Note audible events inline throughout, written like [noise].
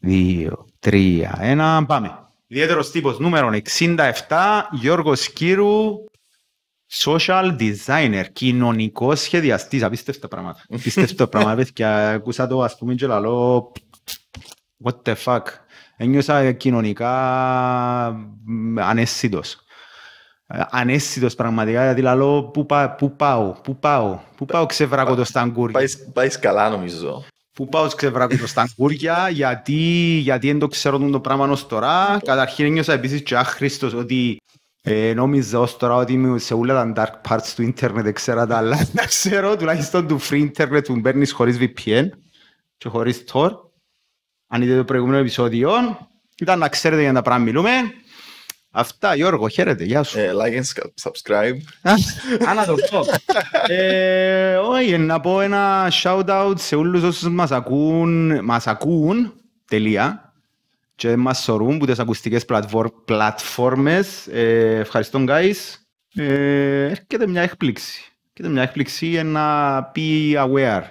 δύο, τρία, ένα, πάμε. Ιδιαίτερος τύπος νούμερο 67, Γιώργος Κύρου, social designer, κοινωνικός σχεδιαστής. Απίστευτα πράγματα. [laughs] Απίστευτα πράγματα. Και ακούσα το, ας πούμε, και λαλό. What the fuck. Ένιωσα κοινωνικά ανέσθητος. Ανέσθητος πραγματικά, γιατί λαλό πού πάω, πού πάω, πού πάω, ξεβράκω το σταγκούρι. Πάεις καλά νομίζω. Πού πάω ξεβράκω στα αγκούρια, γιατί, γιατί δεν το ξέρω το πράγμα ως τώρα. Καταρχήν ένιωσα επίσης και άχρηστος ότι ε, νόμιζα ως τώρα ότι είμαι σε όλα τα dark parts του ίντερνετ, ξέρα τα άλλα, [laughs] να ξέρω τουλάχιστον του free ίντερνετ που παίρνεις χωρίς VPN και χωρίς Tor. Αν είδε το προηγούμενο επεισόδιο, ήταν να ξέρετε για τα πράγματα μιλούμε. Αυτά, Γιώργο, χαίρετε. Γεια σου. Ε, like and subscribe. ε, Όχι, να πω ένα shout-out σε όλους όσους μας ακούν, μας ακούν, τελεία, και μας σωρούν που τις ακουστικές πλατφόρμες. Ε, ευχαριστώ, guys. Ε, έρχεται μια έκπληξη. Έρχεται μια έκπληξη να be aware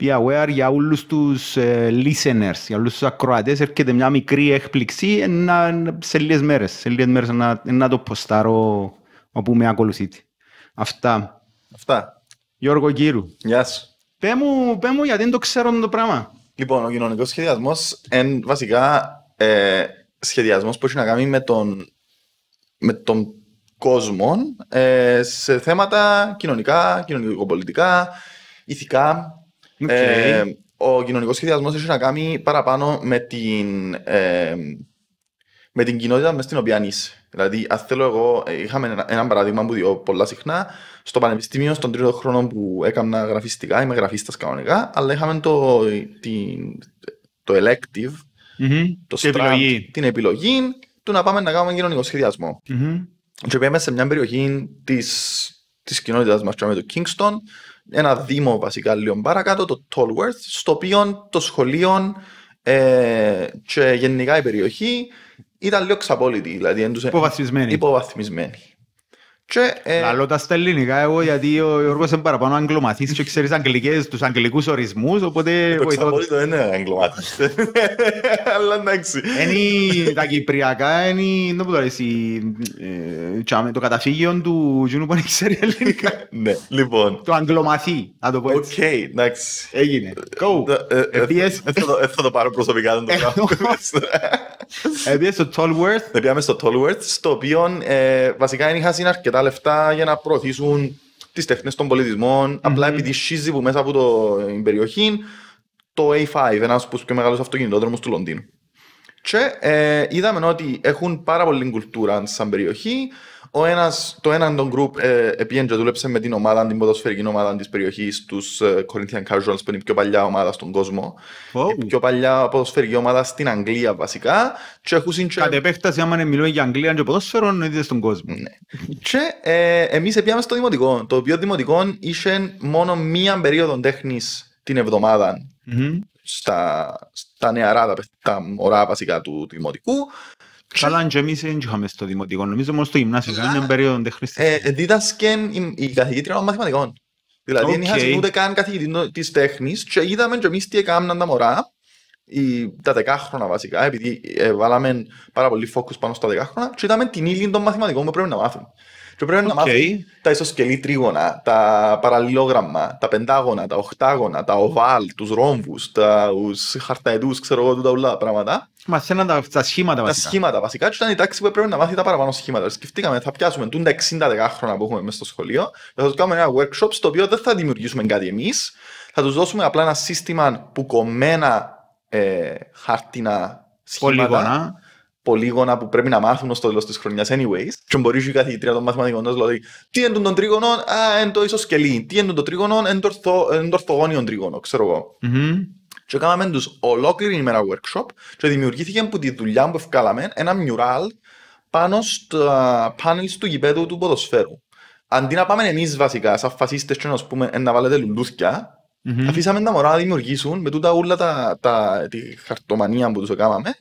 be aware για όλους τους ε, listeners, για όλους τους ακροατές, έρχεται μια μικρή έκπληξη σε λίγες μέρες. Σε λίγες μέρες να, να το ποστάρω όπου με ακολουθείτε. Αυτά. Αυτά. Γιώργο Κύρου. Γεια σου. Πέ μου, πέ γιατί δεν το ξέρω το πράγμα. Λοιπόν, ο κοινωνικός σχεδιασμός είναι βασικά ε, σχεδιασμός που έχει να κάνει με τον, με τον κόσμο ε, σε θέματα κοινωνικά, κοινωνικοπολιτικά, ηθικά Okay. Ε, ο κοινωνικός σχεδιασμός έχει να κάνει παραπάνω με την, ε, με την κοινότητα μες στην οποία είσαι. Δηλαδή, αν θέλω εγώ, είχαμε ένα, ένα παράδειγμα που δύο πολλά συχνά στο Πανεπιστήμιο, στον τρίτο χρόνο που έκανα γραφιστικά, είμαι γραφίστας κανονικά, αλλά είχαμε το, την, το elective, mm-hmm. το strand, επιλογή. την επιλογή του να πάμε να κάνουμε κοινωνικό σχεδιασμό. Mm-hmm. Και πήγαμε σε μια περιοχή της της κοινότητας μας, το Kingston, ένα δήμο βασικά λίγο παρακάτω, το Tollworth, στο οποίο το σχολείο ε, και γενικά η περιοχή ήταν λίγο ξαπόλυτη, δηλαδή εντούσε, υποβαθμισμένη. υποβαθμισμένη. Ε, Λαλό τα στα ελληνικά εγώ γιατί ο Γιώργος είναι παραπάνω αγγλωμαθής και ξέρεις αγγλικές, τους αγγλικούς ορισμούς, οπότε βοηθώ. Το δεν είναι αγγλωμαθής, [laughs] αλλά εντάξει. Είναι τα κυπριακά, είναι ε, το καταφύγιο του Γιούνου που ξέρει ελληνικά. [laughs] Ναι, λοιπόν. Το αγγλωμαθή, να το πω έτσι. Οκ, εντάξει. Έγινε. Go. Θα το πάρω προσωπικά, δεν το ε, κάνω. [laughs] Επίσης στο Tollworth. Ναι, Επίσης στο στο οποίο βασικά είχα συναρκετά τα λεφτά για να προωθήσουν τις τέχνε των πολιτισμων Απλά επειδή σχίζει που μέσα από το, την περιοχή το A5, ένας από τους πιο μεγάλους αυτοκινητόδρομους του Λονδίνου. Και ε, είδαμε ότι έχουν πάρα πολύ κουλτούρα σαν περιοχή. Ο ένας, το έναν τον γκρουπ ε, και δούλεψε με την ομάδα, την ποδοσφαιρική ομάδα της περιοχής, τους ε, Corinthian Casuals, που είναι η πιο παλιά ομάδα στον κόσμο. Η πιο παλιά ποδοσφαιρική ομάδα στην Αγγλία βασικά. Και έχουν... Κατ' επέκταση, άμα μιλούμε για Αγγλία και ποδόσφαιρο, ήδη στον κόσμο. Ναι. και ε, εμείς επειδή στο δημοτικό, το οποίο δημοτικό είχε μόνο μία περίοδο τέχνης την εβδομάδα. Mm-hmm στα, στα νεαρά, τα, τα βασικά του, του δημοτικού Καλά, και εμείς δεν είχαμε στο δημοτικό, νομίζω μόνο στο γυμνάσιο, σε μια περίοδο δεν χρήστηκε. Ε, δίδασκεν η καθηγήτρια των μαθηματικών. Δηλαδή, δεν είχαν ούτε καν καθηγητή της τέχνης και είδαμε και εμείς τι έκαναν τα μωρά, τα δεκάχρονα βασικά, επειδή ε, βάλαμε πάρα πολύ focus πάνω στα δεκάχρονα και είδαμε την ύλη των μαθηματικών που πρέπει να μάθουν. Και πρέπει να μάθουν τα ισοσκελή τρίγωνα, τα παραλληλόγραμμα, τα πεντάγωνα, τα οχτάγωνα, τα οβάλ, τους ρόμβους, τους χαρταετούς, ξέρω εγώ, τα ουλά πράγματα μαθαίναν τα, τα σχήματα βασικά. Τα σχήματα βασικά. Και ήταν η τάξη που έπρεπε να μάθει τα παραπάνω σχήματα. Σκεφτήκαμε, θα πιάσουμε τούν τα 60 χρόνια που έχουμε μέσα στο σχολείο θα τους κάνουμε ένα workshop στο οποίο δεν θα δημιουργήσουμε κάτι εμείς. Θα τους δώσουμε απλά ένα σύστημα που κομμένα ε, χάρτινα σχήματα. Πολύγωνα. Πολύγωνα που πρέπει να μάθουν στο τέλος της χρονιάς, anyways. Και μπορεί η καθηγητρία των μαθηματικών να λέει Τι είναι των τρίγωνων, α, ίσω το σκελί. Τι είναι το τρίγωνο, εν το τριγωνο τρίγωνο, ξέρω εγώ. Mm-hmm και κάναμε τους ολόκληρη ημέρα workshop και δημιουργήθηκε από τη δουλειά που ευκάλαμε ένα μιουράλ πάνω στα πάνελ του γηπέδου του ποδοσφαίρου. Αντί να πάμε εμείς βασικά, σαν φασίστες και να πούμε «Ε, να βάλετε λουλούθια, mm-hmm. αφήσαμε τα μωρά να δημιουργήσουν με τούτα όλα τα, τα, τη χαρτομανία που τους έκαναμε,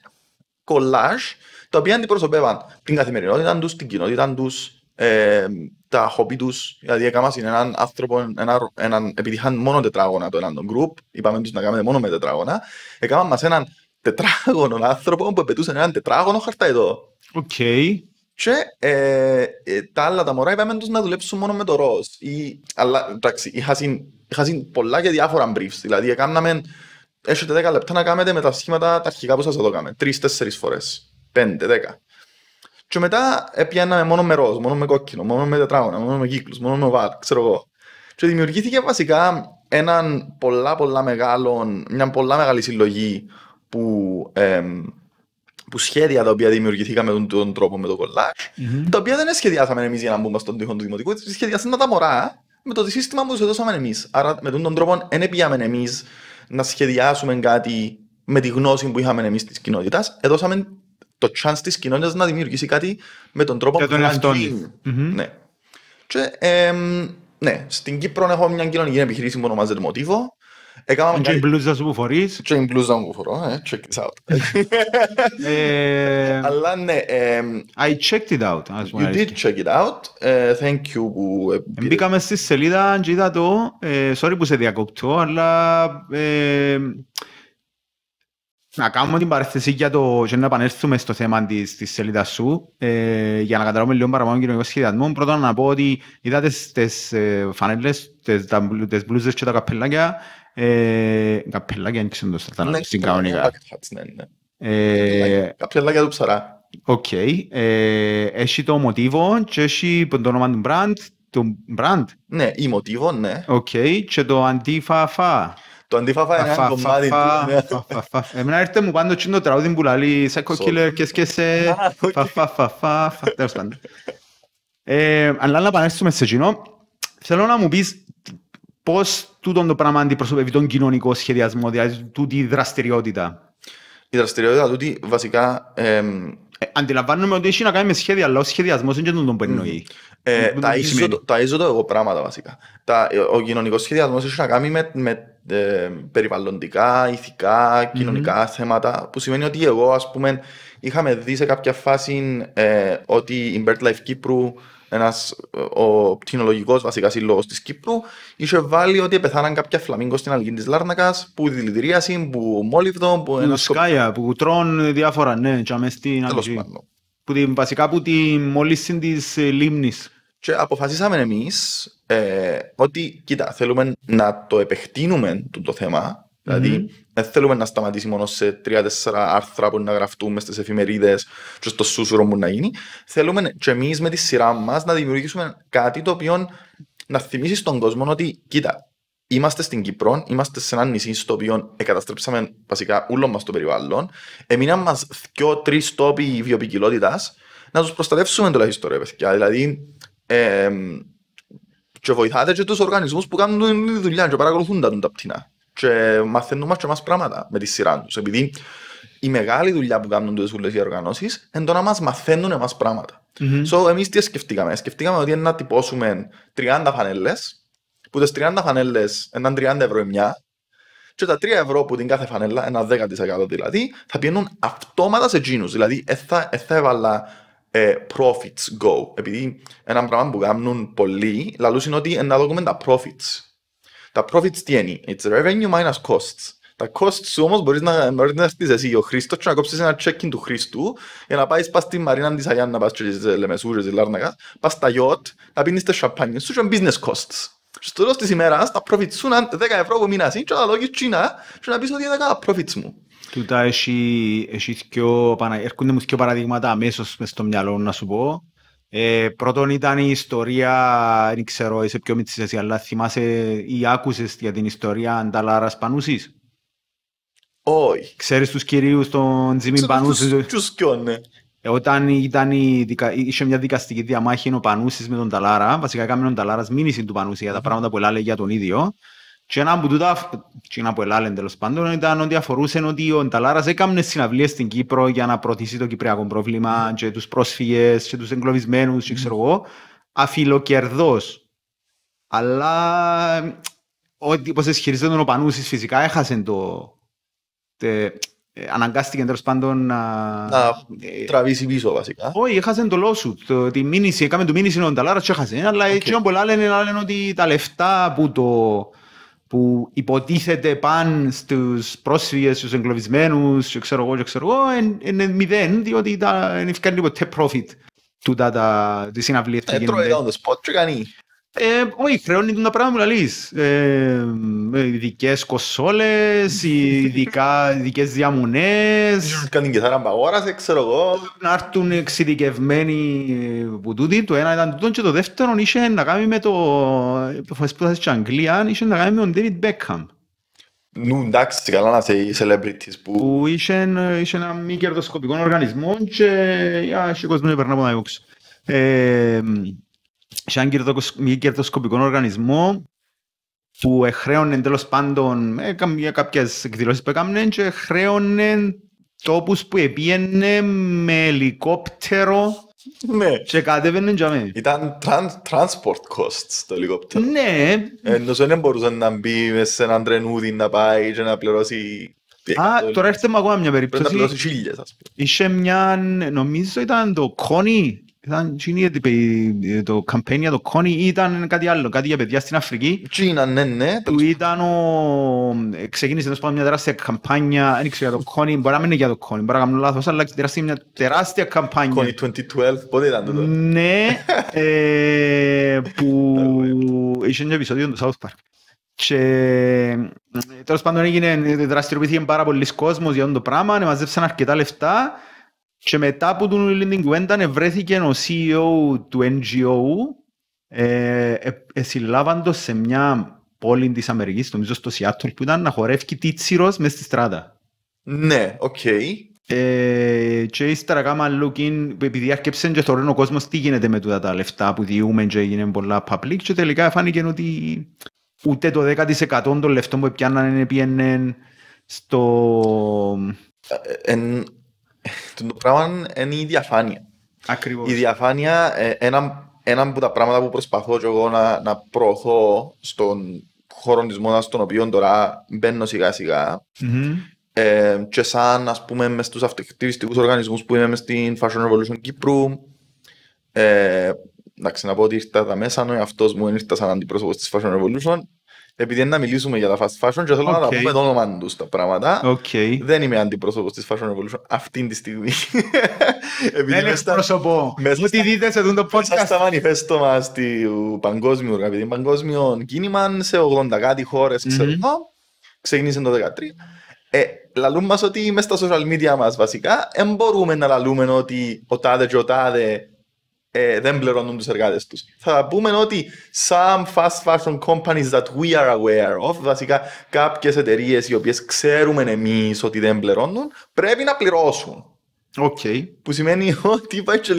κολλάζ, τα οποία αντιπροσωπεύαν την καθημερινότητα τους, την κοινότητα τους ε, τα χομπί τους. Δηλαδή, έκανα έναν άνθρωπο, έναν, έναν, επειδή είχαν μόνο τετράγωνα το έναν τον group, είπαμε του να κάνουμε μόνο με τετράγωνα. Έκανα μας έναν τετράγωνο άνθρωπο που πετούσε έναν τετράγωνο χαρτά Οκ. Okay. Και ε, ε, τα άλλα τα μωρά είπαμε τους να δουλέψουν μόνο με το ροζ. Ή, αλλά εντάξει, είχα, συν, είχα συν πολλά και διάφορα briefs. Δηλαδή, έκαναμε, έχετε 10 λεπτά να κάνετε με τα σχήματα τα αρχικά που σας εδω κάνουμε. Τρει-τέσσερι φορές. Πέντε, δέκα. Και μετά έπιαναμε μόνο με ροζ, μόνο με κόκκινο, μόνο με τετράγωνα, μόνο με κύκλους, μόνο με βάρ, ξέρω εγώ. Και δημιουργήθηκε βασικά έναν πολλά πολλά μεγάλο, μια πολλά μεγάλη συλλογή που, που σχέδια τα οποία δημιουργήθηκαν με τον, τρόπο με το κολλακ mm mm-hmm. τα οποία δεν σχεδιάσαμε εμείς για να μπούμε στον τοίχο του δημοτικού, σχεδιάσαμε τα μωρά με το σύστημα που τους έδωσαμε εμείς. Άρα με τον τρόπο δεν πιάμε εμείς να σχεδιάσουμε κάτι με τη γνώση που είχαμε εμείς της κοινότητας, έδωσαμε το chance της κοινωνία να δημιουργήσει κάτι με τον τρόπο που θέλει mm-hmm. Ναι. Και, ε, ναι, στην Κύπρο έχω μια κοινωνική επιχειρήση που ονομάζεται Μοτίβο. Έκανα και η μπλούζα σου που φορείς. Και η μπλούζα μου που φορώ, ε, check this out. Αλλά ναι... I checked it out. You did check it out. Ε, thank you που... Ε, μπήκαμε στη σελίδα και είδα το, ε, sorry που σε διακοπτώ, αλλά να κάνουμε την παρέθεση για το, και να επανέλθουμε στο θέμα της, της σελίδας σου ε, για να καταλάβουμε λίγο παραπάνω κοινωνικό σχεδιασμό. Πρώτα να πω ότι είδατε τις ε, φανέλες, τις, μπλούζες και τα καπελάκια. Ε, καπελάκια είναι το στα ναι, στην κανονικά. Ναι, ναι. Ε, καπελάκια του ψαρά. Οκ. Ε, έχει το μοτίβο και έχει το όνομα του μπραντ. Του μπραντ. Ναι, η μοτίβο, ναι. Οκ. Και το αντίφαφα. Το αντίφαφα είναι ένα κομμάτι του. Ναι. Εμένα έρθε μου πάντο τσιν το τραγούδι που λαλεί σε κοκκίλερ και σκέσε. Φαφαφαφα. Τέλος πάντων. Ε, αλλά να επανέλθουμε σε εκείνο, θέλω να μου πεις πώς τούτο το πράγμα αντιπροσωπεύει τον κοινωνικό σχεδιασμό, δηλαδή τούτη δραστηριότητα. Η δραστηριότητα τούτη βασικά... Ε, αντιλαμβάνομαι ότι έχει να κάνει με σχέδια, αλλά ο είναι δεν τον τον εννοεί. Ε, τα, ίσοδο, τα εγώ πράγματα βασικά. ο κοινωνικός σχεδιασμός έχει να κάνει με, με ε, περιβαλλοντικά, ηθικά, θέματα. Που σημαίνει ότι εγώ, ας πούμε, είχαμε δει σε κάποια φάση ε, ότι η BirdLife Κύπρου, ο πτυνολογικό βασικά σύλλογος της Κύπρου, είχε βάλει ότι πεθάναν κάποια φλαμίγκο στην αλγή της Λάρνακας που δηλητηρίασαν, που μόλιβδο. που. Ένα σκάια, που τρώνε διάφορα, ναι, τζαμές στην αλγή. Που την, βασικά που τη μόλυνση της λίμνης. Και αποφασίσαμε εμείς ε, ότι, κοίτα, θέλουμε να το επεκτείνουμε το θέμα. Δηλαδή, mm-hmm. δεν θέλουμε να σταματήσει μόνο σε τρία-τέσσερα άρθρα που να γραφτούμε στις εφημερίδες και στο σούσουρο που να γίνει. Θέλουμε και εμείς με τη σειρά μας να δημιουργήσουμε κάτι το οποίο να θυμίσει στον κόσμο ότι, κοίτα, είμαστε στην Κύπρο, είμαστε σε ένα νησί στο οποίο εγκαταστρέψαμε βασικά όλο μας το περιβάλλον. Εμείναν μας δυο-τρει τόποι βιοπικιλότητας να τους προστατεύσουμε τουλάχιστον, ρε Δηλαδή, ε, και βοηθάτε και τους οργανισμούς που κάνουν τη δουλειά και παρακολουθούν τα, τα πτηνά. Και μαθαίνουν μας και μας πράγματα με τη σειρά τους. Επειδή η μεγάλη δουλειά που κάνουν τους οι οργανώσεις είναι το να μας μαθαίνουν εμάς πράγματα. Mm-hmm. So, εμείς τι σκεφτήκαμε. Σκεφτήκαμε ότι είναι να τυπώσουμε 30 φανέλες, που τις 30 φανέλες ήταν 30 ευρώ η μια, και τα 3 ευρώ που την κάθε φανέλα, ένα 10% δηλαδή, θα πηγαίνουν αυτόματα σε τζίνους. Δηλαδή, ε, ε, θα έβαλα ε, profits go. Επειδή ένα πράγμα που κάνουν πολλοί, λαλούς είναι ότι να δούμε τα profits. Τα profits τι είναι, it's revenue minus costs. Τα costs σου όμως μπορείς να, μπορείς να έρθεις εσύ ο Χρήστος και να κόψεις ένα check-in του Χρήστου για να πάεις πας στη Μαρίνα της Αγιάννα, να πας και στις ε, Λεμεσούρες, στη Λάρνακας, πας στα yacht, να πίνεις τα σαπάνια σου και business costs. Στο τέλος της ημέρας τα profits σου είναι 10 ευρώ που μήνας είναι και να λόγεις Κίνα και να πεις ότι είναι 10 profits μου. Τούτα έχει, έρχονται μου δύο παραδείγματα αμέσως μες στο μυαλό να σου πω. Ε, πρώτον ήταν η ιστορία, δεν ξέρω είσαι πιο μητσής εσύ, αλλά θυμάσαι ή άκουσες για την ιστορία Ανταλάρας Πανούσης. Όχι. Ξέρεις τους κυρίους των Τζιμίν Πανούσης. Τους κοιό, ναι. Ε, όταν ήταν η, δικα... είχε μια δικαστική διαμάχη ο Πανούσης με τον Ταλάρα, βασικά έκαμε τον Ταλάρας μήνυση του Πανούση για τα πράγματα που έλεγε για τον ίδιο. Και ένα από τούτα, και ένα που ελάλεν τέλος πάντων, ήταν ότι αφορούσε ότι ο Νταλάρας έκανε συναυλίες στην Κύπρο για να προωθήσει το κυπριακό πρόβλημα και τους πρόσφυγες και τους εγκλωβισμένους και ξέρω εγώ, αφιλοκερδός. Αλλά ό,τι πως ισχυριζόταν τον Οπανούσης, φυσικά έχασε το... Τε, ε, αναγκάστηκε τέλος πάντων να... να τραβήσει πίσω βασικά. Όχι, έχασε το λόσου. Το, τη μήνυση, έκαμε το μήνυση ο Νταλάρας και έχασε. Αλλά okay. έτσι όπου ότι τα λεφτά που το που υποτίθεται παν στους πρόσφυγες, στους εγκλωβισμένους, και ξέρω εγώ, ξέρω εγώ, είναι μηδέν, διότι δεν profit του τα, τα, συναυλίες που ε, γίνονται. πότε ε, όχι, χρεώνει τα πράγματα που λαλείς. Ε, ε ειδικές κοσόλες, [laughs] ειδικά, ειδικές διαμονές. Κάνει κάτι κιθάρα που δεν ξέρω εγώ. Να έρθουν εξειδικευμένοι που τούτοι. Το ένα ήταν τούτο και το δεύτερο είχε να κάνει με το... Φορές που στην Αγγλία, είχε να κάνει με τον David Beckham. Νου, εντάξει, καλά να είσαι celebrities που... Που είχε ένα μη κερδοσκοπικό οργανισμό και είχε κόσμο να περνά από να σε έναν μη κερδοσκοπικό οργανισμό που χρέωνε τέλος πάντων ε, για κάποιες εκδηλώσεις που έκαναν και χρέωνε τόπους που επίενε με ελικόπτερο ναι. και κατέβαινε για μένα. Ήταν trans, transport costs το ελικόπτερο. Ναι. Ε, Ενώ δεν μπορούσε να μπει μέσα σε έναν τρενούδι να πάει και να πληρώσει Α, τώρα έρθαμε ακόμα μια περίπτωση. Πρέπει να πληρώσει χίλιες, ας πούμε. Είχε μια, νομίζω ήταν το Connie ήταν Τσίνη, ε, το καμπένια, το Κόνι ήταν κάτι άλλο, κάτι για παιδιά στην Αφρική. Τσίνα, ναι, ναι. Που ήταν ο... Ε, ξεκίνησε τόσο μια τεράστια καμπάνια, δεν ξέρω για το Κόνι, μπορεί να μην είναι για το Κόνι, μπορεί να κάνω λάθος, αλλά τεράστια, μια τεράστια καμπάνια. Κόνι 2012, πότε ήταν τότε. Ναι, ε, που [laughs] είχε ένα επεισόδιο του South Park. Και ε, τέλος πάντων έγινε, δραστηριοποιήθηκε πάρα πολλοί κόσμος για αυτό το πράγμα, μαζέψαν αρκετά λεφτά και μετά από τον Ουλίν την κουβέντα βρέθηκε ο CEO του NGO ε, ε, ε συλλάβαντος σε μια πόλη της Αμερικής, νομίζω στο Σιάτολ που ήταν, να χορεύει τίτσιρος μέσα στη στράτα. Ναι, οκ. Okay. Ε, και ύστερα κάμα λούκιν, επειδή άρχεψε και θεωρούν ο κόσμος τι γίνεται με τούτα τα λεφτά που διούμε και έγινε πολλά public και τελικά φάνηκε ότι ούτε το 10% των λεφτών που πιάνανε πήγαινε στο... Ε, ε, εν, το πράγμα είναι η διαφάνεια. Ακριβώς. Η διαφάνεια, ένα, ε, ένα από τα πράγματα που προσπαθώ και εγώ να, να προωθώ στον χώρο της μόνας, στον οποίο τώρα μπαίνω σιγά σιγά, ε, και σαν, ας πούμε, μες στους αυτοκτηριστικούς οργανισμούς που είμαι στην Fashion Revolution Κύπρου, ε, να ξαναπώ ότι ήρθα τα μέσα, ενώ μου ήρθα σαν αντιπρόσωπος της Fashion Revolution, επειδή είναι να μιλήσουμε για τα fast fashion και θέλω okay. να τα πούμε το όνομα τους τα πράγματα. Okay. Δεν είμαι αντιπρόσωπος της Fashion Revolution αυτή τη στιγμή. [laughs] Δεν είμαι πρόσωπο. Μου τη δείτε σε το podcast. Μέσα στα μανιφέστο μας του παγκόσμιου, αγαπητή, παγκόσμιων κίνημα σε 80 κάτι χώρες, ξέρω εγώ. Mm-hmm. Ξεκίνησε το 2013. Ε, λαλούν μας ότι μέσα στα social media μας βασικά δεν μπορούμε να λαλούμε ότι ο τάδε και ο τάδε ε, δεν πληρώνουν τους εργάτες τους. Θα πούμε ότι some fast fashion companies that we are aware of, βασικά κάποιες εταιρείες οι οποίες ξέρουμε εμείς ότι δεν πληρώνουν, πρέπει να πληρώσουν. Okay. Που σημαίνει ότι πάει και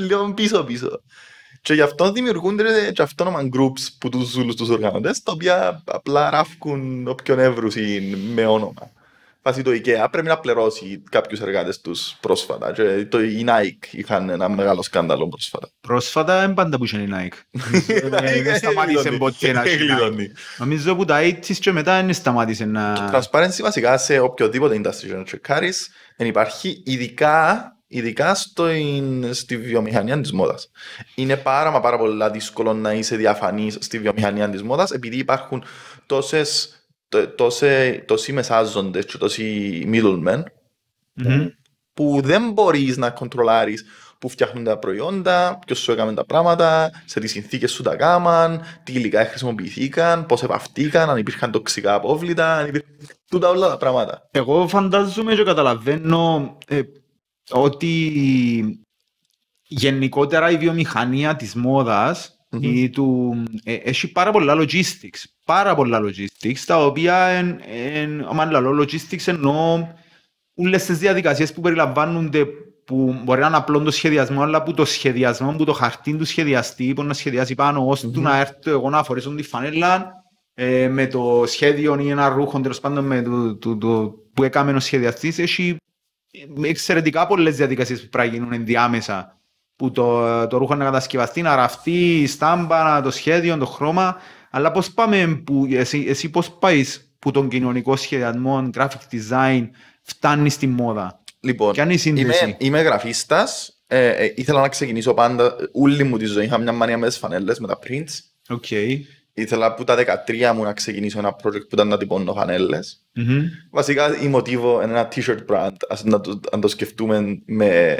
λίγο, πίσω πίσω. Και γι' αυτό δημιουργούνται και αυτόνομα groups που τους ζούλους τους οργανωτές, τα οποία απλά ράφκουν όποιον εύρουση με όνομα. Πάση το IKEA πρέπει να πληρώσει κάποιους εργάτες τους πρόσφατα. Και το, η Nike είχαν ένα μεγάλο σκάνδαλο πρόσφατα. Πρόσφατα δεν πάντα που είχε η Nike. [laughs] Δεν σταμάτησε ποτέ να έχει Νομίζω που τα 80's και μετά δεν σταμάτησε να... Το transparency βασικά σε οποιοδήποτε industry να τσεκάρεις δεν υπάρχει ειδικά ειδικά στο, στη βιομηχανία της μόδας. Είναι πάρα μα πάρα πολύ δύσκολο να είσαι διαφανής στη βιομηχανία της μόδας επειδή υπάρχουν τόσες τόσοι, τόσοι μεσάζοντες και τόσοι middlemen που δεν μπορείς να κοντρολάρεις που φτιάχνουν τα προϊόντα, ποιος σου έκαμε τα πράγματα, σε τι συνθήκες σου τα κάμαν, τι υλικά χρησιμοποιηθήκαν, πώς επαυτήκαν, αν υπήρχαν τοξικά απόβλητα, αν υπήρχαν. Τούτα όλα τα πράγματα. Εγώ φαντάζομαι και καταλαβαίνω ε, ότι γενικότερα η βιομηχανία της μόδας ε, έχει πάρα πολλά logistics πάρα πολλά logistics, τα οποία, εν, εν, αν λαλώ, logistics εννοώ όλες τις διαδικασίες που περιλαμβάνονται που μπορεί να είναι απλό το σχεδιασμό, αλλά που το σχεδιασμό, που το χαρτί του σχεδιαστή, που να σχεδιάσει πάνω, ώστε mm-hmm. να έρθω εγώ να φορέσω τη φανέλα ε, με το σχέδιο ή ένα ρούχο, τέλος πάντων, με το, το, το, που έκαμε ο σχεδιαστής, έχει εξαιρετικά πολλές διαδικασίες που πρέπει να γίνουν ενδιάμεσα. Που το, το ρούχο να κατασκευαστεί, να ραφτεί, η στάμπα, το σχέδιο, το χρώμα. Αλλά πώς πάμε, που, εσύ, εσύ πώς πάεις που τον κοινωνικό σχεδιασμό, graphic design, φτάνει στη μόδα. Λοιπόν, Κι αν η σύνδεση. είμαι, είμαι γραφίστας, ε, ε, ήθελα να ξεκινήσω πάντα, όλη μου τη ζωή είχα μια μανία με τις φανέλες, με τα prints. Okay. Ήθελα από τα 13 μου να ξεκινήσω ένα project που ήταν να τυπώνω φανέλες. Mm-hmm. Βασικά η μοτίβο είναι ένα t-shirt brand, ας να το, αν το σκεφτούμε με...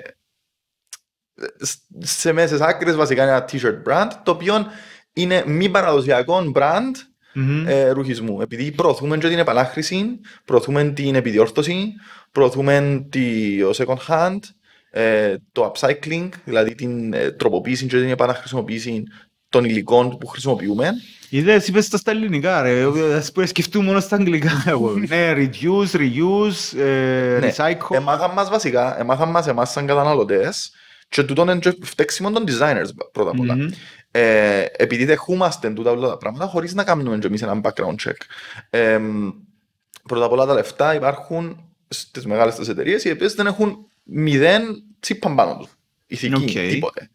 Σε μέσες άκρες βασικά είναι ένα t-shirt brand, το οποίο είναι μη παραδοσιακό brand mm-hmm. ε, ρουχισμού. Επειδή προωθούμε και την επανάχρηση, προωθούμε την επιδιόρθωση, προωθούμε το second hand, ε, το upcycling, δηλαδή την ε, τροποποίηση και την επαναχρησιμοποίηση των υλικών που χρησιμοποιούμε. Είδες, είπες τα στα ελληνικά ρε, ας πούμε σκεφτούμε μόνο στα αγγλικά [laughs] ναι, reduce, reuse, ε, ναι, recycle. Εμάθαμε μας βασικά, εμάθαμε μας εμάς σαν καταναλωτές και τούτον είναι φταίξιμο των designers πρώτα απ' ολα ε, επειδή δεχούμαστε τούτα όλα τα πράγματα χωρίς να κάνουμε εμείς ένα background check. Ε, πρώτα απ' όλα τα λεφτά υπάρχουν στις μεγάλες τις εταιρείες οι οποίες δεν έχουν μηδέν τσίπαν πάνω τους. Ηθική, okay. τίποτε.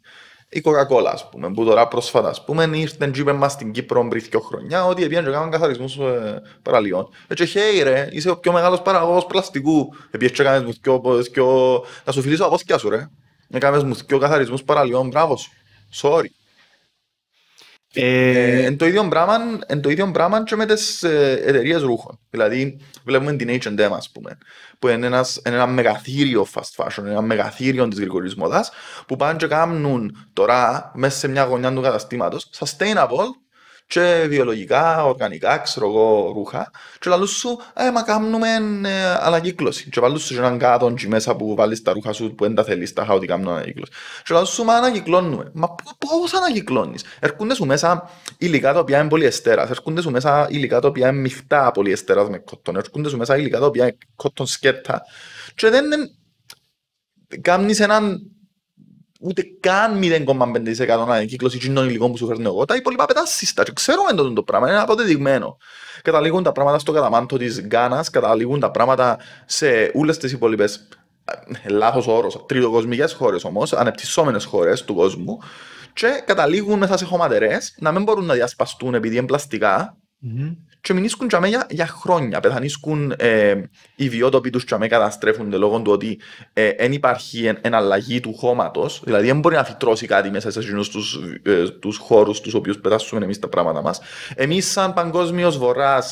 Η Coca-Cola, ας πούμε, που τώρα πρόσφατα, ας πούμε, ήρθε και είπε μας στην Κύπρο πριν δύο χρονιά ότι έπιαν και έκαναν καθαρισμούς ε, παραλίων. Έτσι, ε, χέι ρε, είσαι ο πιο μεγάλος παραγωγός πλαστικού. Επίσης και έκανες μου δυο, δυο... Να σου φιλήσω από σκιά σου, ρε. μου δυο καθαρισμούς παραλίων, μπράβο σου. Sorry. Ε, ε, εν, το ίδιο πράγμα, εν το και με τις ε, εταιρείες ρούχων. Δηλαδή, βλέπουμε την H&M, ας πούμε, που είναι ένας, ένα μεγαθύριο fast fashion, ένα μεγαθύριο της γρηγορής μόδας, που πάνε και κάνουν τώρα, μέσα σε μια γωνιά του καταστήματος, sustainable και βιολογικά, οργανικά, ξέρω εγώ, ρούχα. Και λαλούς σου, ε, μα κάνουμε ε, ανακύκλωση. Και βάλουν σου έναν κάτω και μέσα που βάλεις τα ρούχα σου που δεν τα θέλεις, τα χαότι κάνουν ανακύκλωση. Και λαλούς σου, μα ανακυκλώνουμε. Μα πώς ανακυκλώνεις. Ερχούνται σου μέσα υλικά τα οποία είναι πολυεστέρας. Ερχούνται σου μέσα υλικά τα οποία είναι μειχτά πολυεστέρας με κότον. Ερχούνται σου μέσα υλικά τα οποία είναι κότον σκέτα. Και δεν είναι... κάνεις έναν ούτε καν 0,5% να κύκλωση κοινών υλικών που σου φέρνει εγώ. Τα υπόλοιπα πετάσσιστα. Και ξέρουμε το, το πράγμα, είναι αποδεδειγμένο. Καταλήγουν τα πράγματα στο καταμάντο της Γκάνας, καταλήγουν τα πράγματα σε όλες τις υπόλοιπες. Ε, Λάθος όρος. Τριτοκοσμικές χώρες όμως, ανεπτυσσόμενες χώρες του κόσμου. Και καταλήγουν μέσα σε χωματερές να μην μπορούν να διασπαστούν επειδή είναι πλαστικά και μηνίσκουν τζαμέ για, για χρόνια. Πεθανίσκουν ε, οι βιώτοποι τους τζαμέ καταστρέφονται λόγω του ότι δεν ε, υπάρχει εναλλαγή του χώματος. Δηλαδή, δεν μπορεί να φυτρώσει κάτι μέσα σε εκείνους τους ε, χώρους τους οποίους πετάσουμε εμείς τα πράγματα μας. Εμείς, σαν παγκόσμιος βορράς,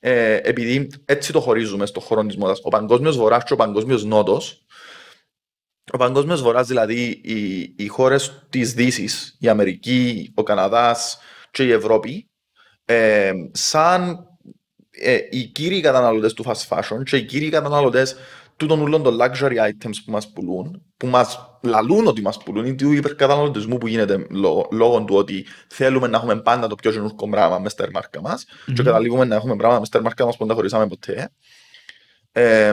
επειδή έτσι το χωρίζουμε στο χρονισμό μόδα, ο παγκόσμιος βορράς και ο παγκόσμιος νότος, ο παγκόσμιος βορράς, δηλαδή οι, οι χώρες της Δύσης, η Αμερική, ο Καναδάς και η Ευρώπη, ε, σαν ε, οι κύριοι καταναλωτές του fast fashion και οι κύριοι καταναλωτές του των ούλων των luxury items που μας πουλούν, που μας λαλούν ότι μας πουλούν, είναι του υπερκαταναλωτισμού που γίνεται λόγω, λόγω του ότι θέλουμε να έχουμε πάντα το πιο γενούρκο πράγμα μες στα μάρκα μας mm-hmm. και καταλήγουμε να έχουμε πράγματα μες στα μάρκα μας που δεν τα χωρίσαμε ποτέ. Ε,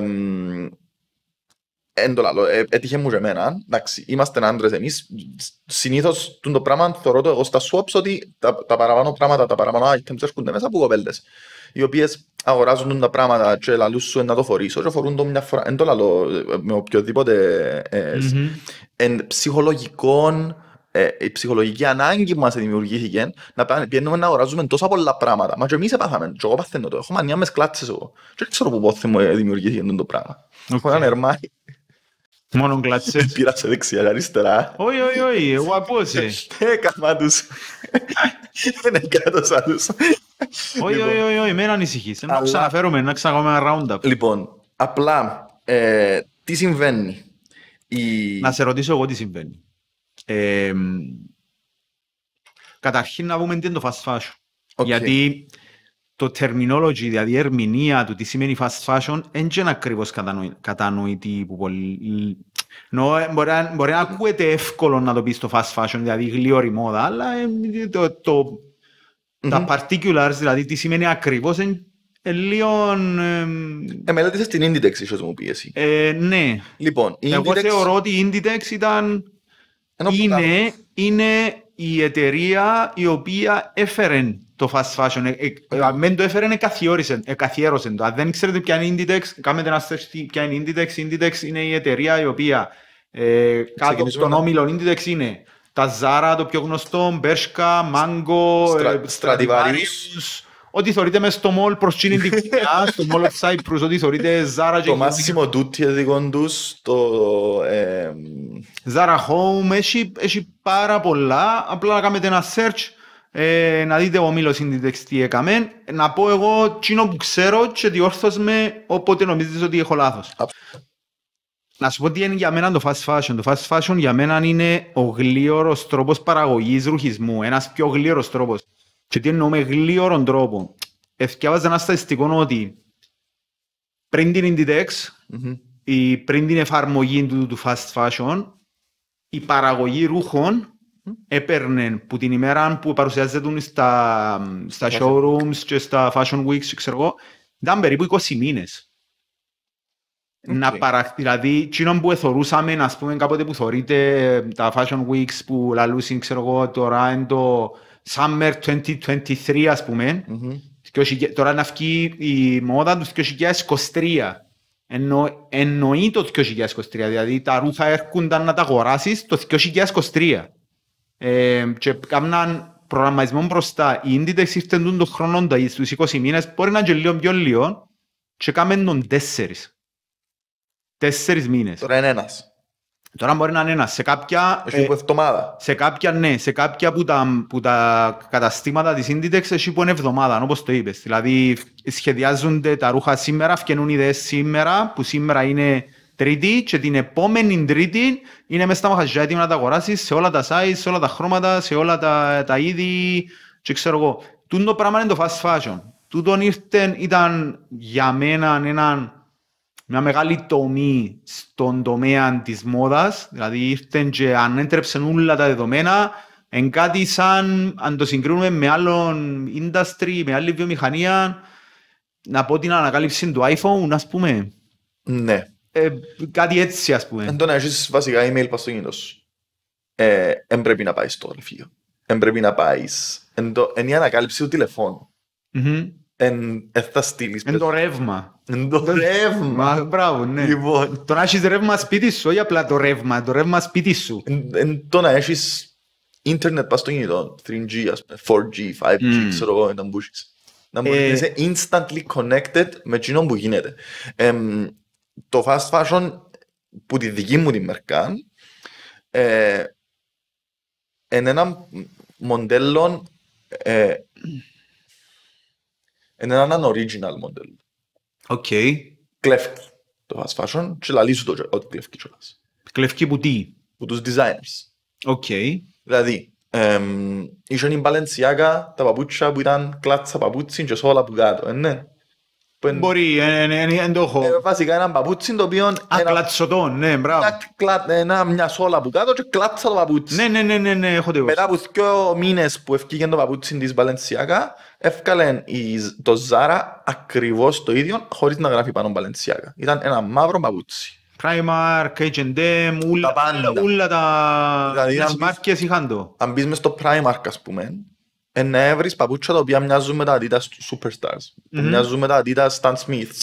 Εν το λαλό, ε, έτυχε μου και εμένα, εντάξει, είμαστε άντρες εμείς, συνήθως το πράγμα θεωρώ το εγώ στα swaps ότι τα, τα παραπάνω πράγματα, τα παραπάνω items έρχονται μέσα από κοπέλτες. οι οποίες αγοράζουν τα πράγματα και λαλούς σου να το φορήσω και φορούν το μια φορά, εν το λαλό, ε, με οποιοδήποτε ε, mm-hmm. εν ψυχολογικό, ε, η ψυχολογική ανάγκη που μας δημιουργήθηκε να πηγαίνουμε να αγοράζουμε τόσα πολλά πράγματα. Μα και εμείς επάθαμε. Και εγώ παθαίνω το. Έχω μανία με σκλάτσε εγώ. Και δεν ξέρω πού πότε μου δημιουργήθηκε το πράγμα. Okay. Έχω έναν ερμάκι Μόνο κλατσέ. σε δεξιά αριστερά. Όχι, όχι, όχι. Εγώ Ε, Έκαμα του. Δεν έκανα του. Όχι, όχι, όχι, όχι. Μην ανησυχεί. Να ξαναφέρουμε, να ξαναφέρουμε ένα roundup. Λοιπόν, απλά ε, τι συμβαίνει. Να σε ρωτήσω εγώ τι συμβαίνει. Ε, καταρχήν να πούμε τι είναι το fast fashion. Γιατί το terminology, δηλαδή η ερμηνεία του τι σημαίνει fast fashion, δεν είναι ακριβώ κατανοητή που ε, μπορεί, να ακούεται εύκολο να το πεις το fast fashion, δηλαδή γλίωρη μόδα, αλλά ε, τα particulars, δηλαδή τι σημαίνει ακριβώς, είναι λίγο. Ε, μελέτησε την Inditex, ίσως μου πεις εσύ. Ε, ναι. Λοιπόν, Εγώ θεωρώ ότι η Inditex ήταν. είναι η εταιρεία η οποία έφερε το fast fashion. Ε, ε, ε, αν δεν το έφερε, καθιέρωσε το. Αν δεν ξέρετε ποια είναι Inditex, κάνετε να search ποια είναι Inditex. Inditex είναι η εταιρεία η οποία ε, κάτω τον όμιλο Inditex είναι τα Zara, το πιο γνωστό, Bershka, Mango, Stradivarius. Ό,τι θεωρείτε μες στο mall προς την Ινδικία, [laughs] στο mall of Cyprus, ό,τι θεωρείτε Zara και... Το μάσιμο τούτια εδικών τους, το... Zara Home, έχει πάρα πολλά, απλά να κάνετε ένα search ε, να δείτε ο Μίλος Inditex τι έκαμε. Να πω εγώ τσίνο που ξέρω και διόρθως με όποτε νομίζεις ότι έχω λάθος. Να σου πω τι είναι για μένα το fast fashion. Το fast fashion για μένα είναι ο γλύωρος τρόπος παραγωγής ρουχισμού. Ένας πιο γλύωρος τρόπος. Και τι εννοώ με τρόπο. Ευκιάβαζα ένα στατιστικό ότι πριν την Inditex, η, πριν την εφαρμογή του fast fashion, η παραγωγή ρούχων έπαιρνε που την ημέρα που παρουσιάζεται στα, στα showrooms και στα fashion weeks, ξέρω εγώ, ήταν περίπου 20 μήνες. Okay. Να παρα... Δηλαδή, τσίνο που εθωρούσαμε, ας πούμε, κάποτε που θωρείτε ε, τα fashion weeks που λαλούσαν, ξέρω εγώ, τώρα είναι το summer 2023, ας πούμε, mm-hmm. τώρα να βγει η μόδα τους 2023. Εννο, εννοεί το 2023, δηλαδή τα ρούχα έρχονταν να τα αγοράσεις το 2023 ε, και έκαναν προγραμματισμό μπροστά. Οι Inditex ήρθαν τον χρόνο στους 20 μήνες, μπορεί να είναι και λίγο πιο λίγο και έκαναν τον τέσσερις. Τέσσερις μήνες. Τώρα είναι ένας. Τώρα μπορεί να είναι ένας. Σε κάποια, έχει ε, εβδομάδα. Σε κάποια, ναι, σε κάποια που τα, που τα καταστήματα της Inditex έχει που είναι εβδομάδα, όπως το είπες. Δηλαδή σχεδιάζονται τα ρούχα σήμερα, φτιανούν ιδέες σήμερα, που σήμερα είναι Τρίτη και την επόμενη Τρίτη είναι μέσα στα μαχαζιά έτοιμο να τα αγοράσεις σε όλα τα size, σε όλα τα χρώματα, σε όλα τα, τα είδη και ξέρω εγώ. τούτο πράγμα είναι το fast fashion. τούτο ήρθε ήταν για μένα ένα, μια μεγάλη τομή στον τομέα της μόδας, δηλαδή ήρθε και ανέτρεψε όλα τα δεδομένα, εν κάτι σαν, αν το συγκρίνουμε με άλλον industry, με άλλη βιομηχανία, να πω την ανακάλυψη του iPhone, ας πούμε. Ναι, ε, κάτι έτσι ας πούμε. Εν τω να έχεις βασικά email πας στο κινητό σου. Ε, εν πρέπει να πάεις στο γραφείο. Εν πρέπει να πάεις. Εν η ανακάλυψη του τηλεφώνου. Εν ε, θα στείλεις. Εν το ρεύμα. Εν το ρεύμα. Μπράβο, ναι. Λοιπόν. Το να έχεις ρεύμα σπίτι σου, όχι απλά το ρεύμα. Το ρεύμα σπίτι σου. Εν το να έχεις ίντερνετ πας στο κινητό. 3G, 4G, 5G, ξέρω εγώ, να μπούσεις. Να μπορείς να είσαι instantly connected με εκείνον που γίνεται το fast fashion που τη δική μου τη μερκά ε, είναι ένα μοντέλο ε, είναι έναν original μοντέλο. Οκ. Okay. Κλέφκι το fast fashion και λαλί το ότι κλέφκι κιόλας. Κλέφκι που τι? Που τους designers. Οκ. Okay. Δηλαδή, εμ, είχε η Balenciaga τα παπούτσια που ήταν κλάτσα παπούτσι και σόλα που κάτω, ε, ναι. Μπορεί, δεν το έχω. Ε, βασικά έναν παπούτσι το οποίο... Ακλατσοτόν, ναι, μπράβο. Ένα μια σόλα που κάτω και κλάτσα το παπούτσι. Ναι, ναι, ναι, ναι, ναι έχω τελειώσει. Μετά από δύο μήνες που ευκήγε το παπούτσι της Βαλενσιάκα, έφκαλε το Ζάρα ακριβώς το ίδιο, χωρίς να γράφει πάνω Βαλενσιάκα. Ήταν ένα μαύρο παπούτσι. Primark, H&M, όλα τα... Δηλαδή, μάρκες είχαν το. Αν μπεις μες στο Primark, ας πούμε, Ενά ναι, έβρι παπούτσια τα οποία μοιάζουν με τα του Superstars, που μοιάζουν με τα αντίτα Stan Smiths,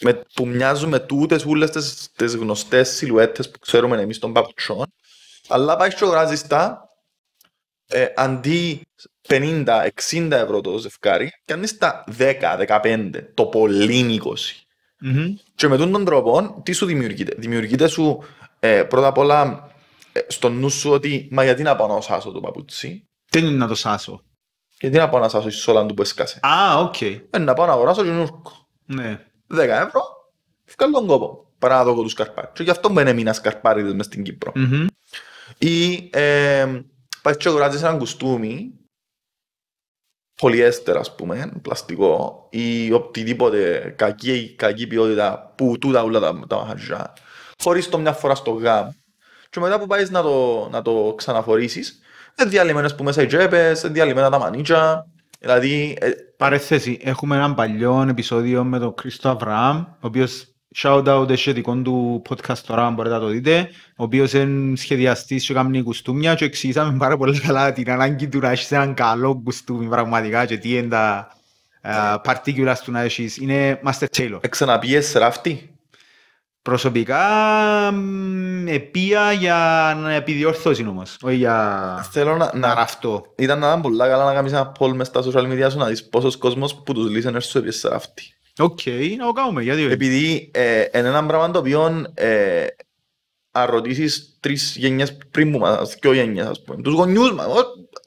με, που μοιάζουν με τούτε όλε τι γνωστές σιλουέτες που ξέρουμε εμείς των παπουτσών, αλλά πάει στο γράζιστα ε, αντί 50-60 ευρώ το ζευκάρι, κάνεις στα 10-15, το πολύ 20. Mm-hmm. Και με τον τρόπο, τι σου δημιουργείται. Δημιουργείται σου ε, πρώτα απ' όλα ε, στο νου σου ότι μα γιατί να πάω να σάσω το παπούτσι. Τι είναι να το σάσω. Και τι να πάω να σάσω στη σόλα του που έσκασε. Α, οκ. Ε, να πάω να αγοράσω και νουρκο. Ναι. Δέκα ευρώ, βγάλω τον κόπο. Παρά να δω τους σκαρπάρι. Και γι' αυτό μπαίνει μήνα σκαρπάρι μες στην κυπρο Ή ε, πάει και αγοράζεις έναν κουστούμι, πολυέστερ ας πούμε, πλαστικό, ή οτιδήποτε κακή, κακή ποιότητα που τούτα όλα τα, τα μαχαζιά, χωρίς το μια φορά στο γάμ. Και μετά που πάεις να το, να το ξαναφορήσεις, δεν διαλυμένες που μέσα οι τσέπες, δεν διαλυμένα τα μανίτσα. Δηλαδή... Ε, Παρέθεση, έχουμε έναν παλιό επεισόδιο με τον Κρίστο Αβραάμ, ο οποίος shout out έχει δικό του podcast τώρα, αν μπορείτε να το δείτε, ο οποίος είναι σχεδιαστής και κάνει κουστούμια και εξηγήσαμε πάρα πολύ καλά την ανάγκη του να έχεις έναν καλό κουστούμι πραγματικά και τι είναι τα uh, particulars του να έχεις. Είναι Master Taylor. Εξαναπίες ράφτη. Προσωπικά επία για να εσύ όμως. Όχι για. Θέλω να, να ραφτώ. Ήταν να πολύ καλά να κάνεις ένα poll μέσα στα social media σου να δεις πόσος κόσμος που τους listeners σου έπιασε ράφτη. Οκ, να το κάνουμε. Γιατί... Επειδή ε, είναι ένα πράγμα το οποίο ε, αν ρωτήσεις τρεις γενιές πριν που μας, δυο γενιές, ας πούμε, τους γονιούς μας,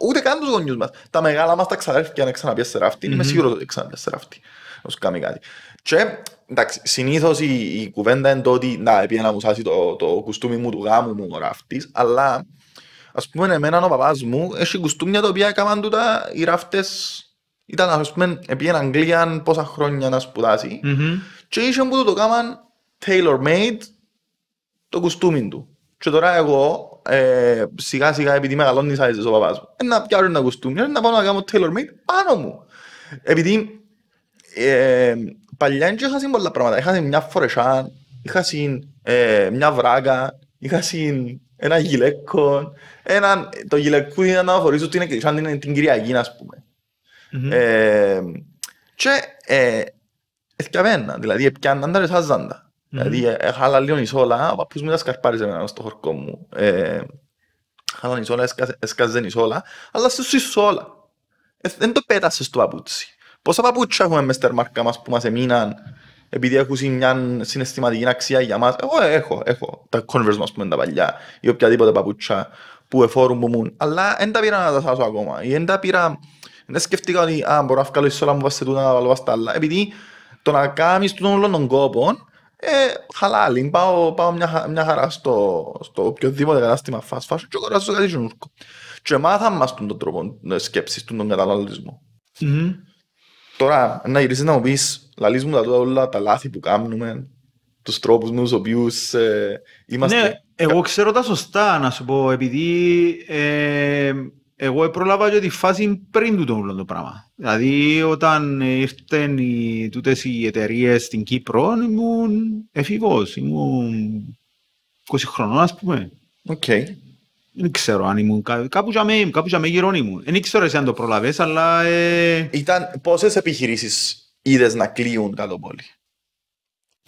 ούτε καν τους γονιούς μας, τα μεγάλα μας τα ξαδέρφια να ξαναπιάσει ραφτή. Mm-hmm. Είμαι σίγουρος ότι ξαναπιάσει ραφτή. Να σου κάνει κάτι. Και Εντάξει, συνήθως η, η κουβέντα είναι το ότι να, επειδή να μου σάσει το, το κουστούμι μου του γάμου μου ο ράφτης, αλλά ας πούμε εμένα ο παπάς μου έχει κουστούμια τα οποία έκαναν τούτα οι ράφτες ήταν ας πούμε πήγαινε Αγγλία πόσα χρόνια να σπουδασει mm-hmm. και είχε που το κάμαν tailor made το κουστούμι του. Και τώρα εγώ ε, σιγά σιγά επειδή μεγαλώνεις sizes ο παπάς μου ε, να πιάρω ένα κουστούμι, ε, να πάω να κάνω tailor made πάνω μου. Επειδή ε, παλιά δεν είχα πολλά πράγματα. Είχα μια φορεσάν, είχα ε, μια βράγκα, είχα ένα γυλαίκο. Ένα, το γυλαίκο ήταν να φορήσω την, σαν την, την Κυριακή, ας πούμε. Mm-hmm. Ε, και ε, εθιαβένα, δηλαδή έπιαναν τα ρεσάζαντα. Mm-hmm. Δηλαδή άλλα ε, λίγο νησόλα, ο παππούς μου τα σκαρπάριζε μενά στο χορκό μου. Ε, έχαλα νησόλα, έσκαζε νησόλα, αλλά στους νησόλα, όλα. Ε, δεν το πέτασες στο παπούτσι. Πόσα παπούτσια έχουμε μες στερμαρκά μάρκα μας που μας εμείναν επειδή έχουν μια συναισθηματική αξία για μας. Εγώ έχω, έχω τα Converse μας πούμε τα παλιά ή οποιαδήποτε παπούτσια που εφόρουν που μουν. Αλλά δεν τα πήρα να τα σάσω ακόμα. Ή δεν τα πήρα, δεν σκεφτήκα ότι α, μπορώ να βγάλω ισόλα μου βάσει τούτα να βάλω βάσει τα άλλα. Επειδή το να κάνεις τον όλων των κόπων ε, χαλάλι, πάω, πάω μια, μια χαρά στο, στο οποιοδήποτε κατάστημα fast fashion και κοράζω κάτι και Και μάθαμε μας τον τρόπο ε, σκέψης, τον καταναλωτισμό. Mm-hmm. Τώρα, να γυρίσεις να μου πεις, λαλείς μου τα όλα τα λάθη που κάνουμε, τους τρόπους με τους οποίους ε, είμαστε... Ναι, εγώ ξέρω τα σωστά, να σου πω, επειδή ε, εγώ πρόλαβα και τη φάση πριν του όλο το πράγμα. Δηλαδή, όταν ήρθαν οι, τούτες οι εταιρείες στην Κύπρο, ήμουν εφηβός, ήμουν 20 χρονών, ας πούμε. Οκ. Okay. Δεν ξέρω αν ήμουν κάπου για μένα, κάπου για μένα γύρω μου. Δεν ξέρω εσύ αν το προλαβές, αλλά... Ε... Ήταν πόσες επιχειρήσεις είδες να κλείουν κάτω πόλη.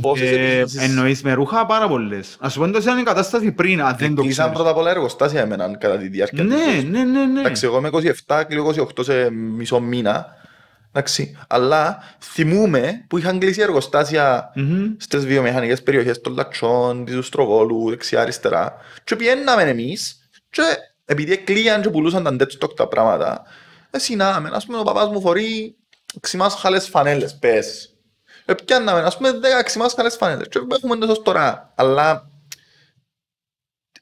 Πόσες ε, επιχειρήσεις... Εννοείς με ρούχα πάρα πολλές. Ας πω ότι ήταν η κατάσταση πριν, αν δεν το ξέρεις. Κλείσαν πρώτα απ' όλα εργοστάσια εμένα κατά τη διάρκεια ναι, του. Ναι, ναι, ναι. Εντάξει, εγώ είμαι 27, κλείω 28 σε μισό μήνα. Εντάξει, αλλά θυμούμε που είχαν κλείσει εργοστάσια mm-hmm. στις βιομηχανικές περιοχές των Λατσών, της Ουστροβόλου, δεξιά-αριστερά. Και πιέναμε εμείς και επειδή εκλείαν και πουλούσαν τα τέτοια τα πράγματα, ε, συνάμε, ας πούμε ο παπάς μου φορεί ξημάσχαλες φανέλες, πες. Επιάνναμε, ας πούμε, δέκα ξημάσχαλες φανέλες και έχουμε εντός τώρα. Αλλά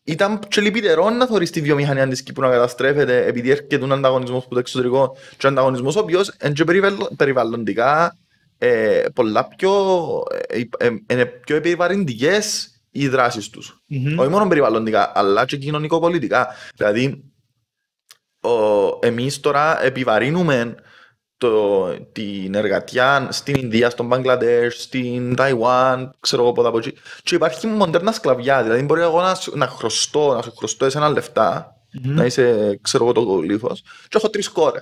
ήταν και λυπητερό να θωρείς τη βιομηχανία της Κύπρου να καταστρέφεται επειδή έρχεται ένα ανταγωνισμός από το εξωτερικό και ο ανταγωνισμός ο οποίος είναι περιβαλλοντικά ε, πολλά πιο, ε, ε, ε, ε πιο επιβαρυντικές οι δράσεις τους. Όχι μόνο περιβαλλοντικά, αλλά και κοινωνικοπολιτικά. Δηλαδή, εμείς τώρα επιβαρύνουμε την εργατιά στην Ινδία, στον Μπαγκλαντές, στην Ταϊουάν, ξέρω εγώ πότε από εκεί. Και υπάρχει μοντέρνα σκλαβιά. Δηλαδή, μπορεί εγώ να, να χρωστώ, να σου χρωστω ένα εσένα να είσαι, ξέρω εγώ, το κολύφο, και έχω τρεις κόρες.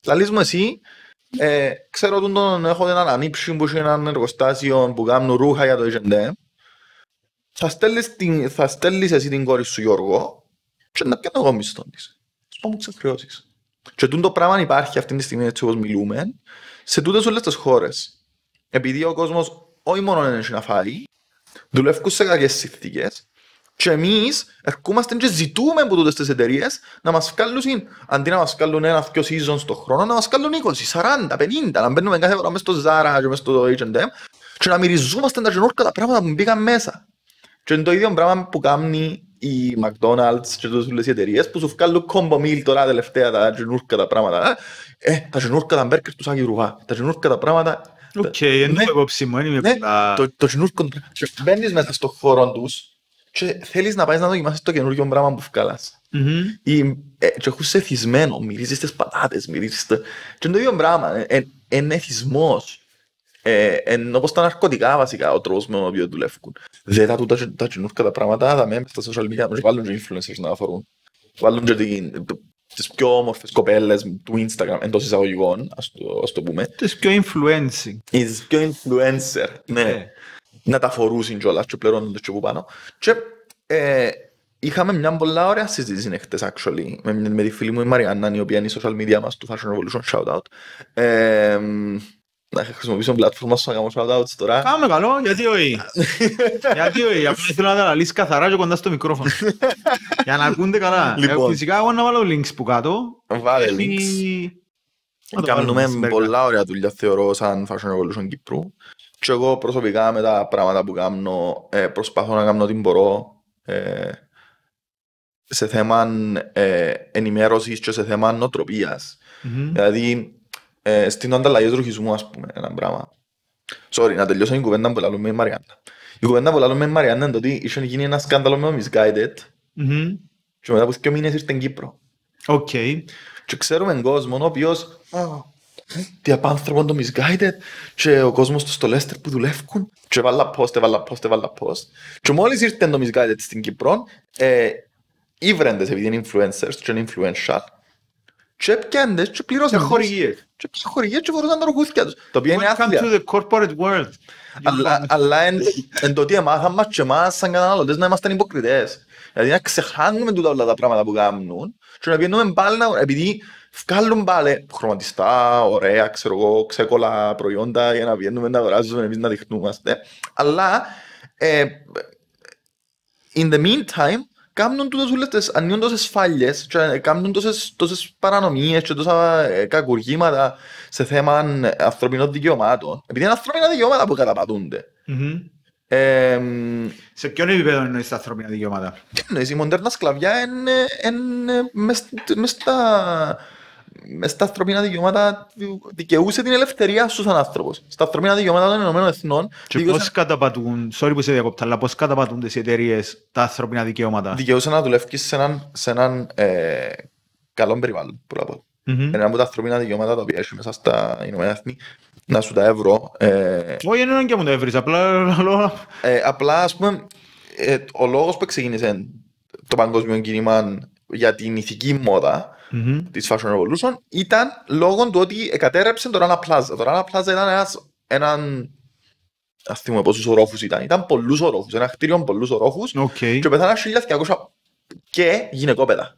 Δηλαδή, μου εσύ, ε, ξέρω ότι έχω έναν ανήψιο που έχει έναν εργοστάσιο που κάνουν ρούχα για το Ιζεντέ. H&M θα στέλνεις, την, θα στέλνεις εσύ την κόρη σου Γιώργο και να πιάνω εγώ μισθόν της. Σου μου ξεχρεώσεις. Και τούτο πράγμα υπάρχει αυτή τη στιγμή έτσι όπως μιλούμε σε τούτες όλες τις χώρες. Επειδή ο κόσμος όχι μόνο δεν έχει να φάει, δουλεύουν σε κακές συνθήκες και εμείς ερχόμαστε και ζητούμε από τούτες τις εταιρείες να μας βγάλουν, αντί να μας βγάλουν ένα δυο σύζον στον χρόνο, να μας βγάλουν 20, 40, 50, να μπαίνουμε κάθε φορά μέσα στο Zara και μέσα στο H&M και να μυριζόμαστε τα γενόρκα τα πράγματα που μπήκαν μέσα. Και είναι το ίδιο πράγμα που κάνει η McDonald's και τους όλες οι εταιρείες που σου βγάλουν κόμπο μίλ τώρα τελευταία τα γενούρκα τα πράγματα. Ε, τα γενούρκα τα μπέρκερ του Σάκη Ρουβά. Τα γενούρκα τα πράγματα... Οκ, δεν το υπόψη μου, είναι πολλά... Το γενούρκο... Μπαίνεις μέσα στον χώρο τους και θέλεις να πάει να δοκιμάσεις το καινούργιο πράγμα που βγάλας. Και έχουν σε θυσμένο, μυρίζεις τις πατάτες, μυρίζεις... Και είναι το ίδιο πράγμα, είναι εθισμός ε, ενώ πως τα ναρκωτικά βασικά ο τρόπος με τον οποίο δουλεύουν. Δεν τα τούτα τα καινούργια τα πράγματα, τα μέσα στα social media, βάλουν και influencers να αφορούν. Βάλουν και τις πιο όμορφες κοπέλες του Instagram εντός εισαγωγικών, ας το, ας το πούμε. Τις πιο influencing. Τις πιο influencer, ναι. ναι. Να τα φορούσουν κιόλας και πληρώνονται και που πάνω. Και ε, είχαμε μια πολλά ωραία συζήτηση χτες, actually, με, με τη φίλη μου η Μαριάννα, η οποία είναι η social media μας του Fashion Revolution, shout out. Ε, να χρησιμοποιήσω την πλατφόρμα σου να κάνω shoutouts τώρα. Κάμε καλό, γιατί όχι. γιατί όχι, αφού θέλω να τα λύσεις καθαρά και κοντά στο μικρόφωνο. [laughs] Για να ακούνται καλά. Ε, λοιπόν. Φυσικά εγώ να βάλω links που κάτω. Βάλε ε, links. Κάνουμε πολλά ωραία δουλειά θεωρώ σαν Fashion Revolution Κύπρου. Και εγώ προσωπικά με τα πράγματα που κάνω ε, προσπαθώ να κάνω ό,τι μπορώ σε θέμα ενημέρωσης και σε θέμα Mm-hmm. Δηλαδή ε, στην ανταλλαγή του ρουχισμού, ας πούμε, ένα πράγμα. Sorry, να τελειώσω την κουβέντα που με η Μαριάννα. Η κουβέντα που με η Μαριάννα είναι ότι είχε γίνει ένα σκάνδαλο με το Misguided mm-hmm. και μετά από δύο μήνες ήρθε στην Κύπρο. Οκ. Okay. Και ξέρουμε κόσμο ο οποίος oh, τι απάνθρωπο το Misguided και ο κόσμος τους στο Λέστερ που δουλεύουν και βάλα τε βάλα τε βάλα πώ. Και μόλις ήρθε το Misguided στην Κύπρο, ε, ήβρεντες επειδή είναι influencers και είναι influential και πιάνε και πληρώσαν. Και χορηγίες. Και χορηγίες και φορούσαν τα ροκούθηκια τους. Το οποίο είναι άθλια. Welcome to the corporate world. Αλλά εν το τι εμάθαμε και εμάς σαν καταναλωτές να ήμασταν υποκριτές. Δηλαδή να ξεχάνουμε τούτα όλα τα πράγματα που κάνουν και να πιένουμε πάλι να... Επειδή βγάλουν πάλι χρωματιστά, ωραία, ξέρω εγώ, ξεκόλα προϊόντα για να βγαίνουμε να αγοράζουμε εμείς να δειχνούμαστε. Αλλά in the meantime Κάμνουν τούτες βουλευτές, ανοίγουν τόσες φάλιες και ε, κάμνουν τόσες, τόσες παρανομίες και τόσα ε, κακουργήματα σε θέμα ανθρωπινών δικαιωμάτων. Επειδή είναι ανθρωπινά δικαιώματα που καταπατουνται σε ποιον επίπεδο εννοείς τα ανθρώπινα δικαιώματα. Τι εννοείς, η μοντέρνα σκλαβιά είναι, είναι ε, μες, μες, τα, στα ανθρωπίνα δικαιώματα δικαιούσε την ελευθερία σου σαν Στα ανθρωπίνα δικαιώματα των Ηνωμένων Εθνών. Και δικαιούσε... πώς καταπατούν, sorry που σε διακόπτω, αλλά πώς καταπατούν τι εταιρείες τα ανθρωπίνα δικαιώματα. Δικαιούσε να δουλεύει σε έναν, σε ε, καλό περιβάλλον, mm Mm-hmm. Ένα από τα ανθρωπίνα δικαιώματα τα οποία έχει μέσα στα Ηνωμένα Εθνή να σου τα ευρώ. Ε, Όχι, δεν είναι και μου τα ευρύ. Απλά, ε, απλά ας πούμε, ε, ο λόγος που ξεκίνησε το παγκόσμιο κίνημα για την ηθική μόδα mm-hmm. της Fashion Revolution ήταν λόγω του ότι εκατέρεψε το Rana Plaza. Το Rana Plaza ήταν ένας, έναν ας θυμούμε πόσους ορόφους ήταν. Ήταν πολλούς ορόφους, ένα με πολλούς ορόφους okay. και πεθάναν 1200 και γυναικόπαιδα.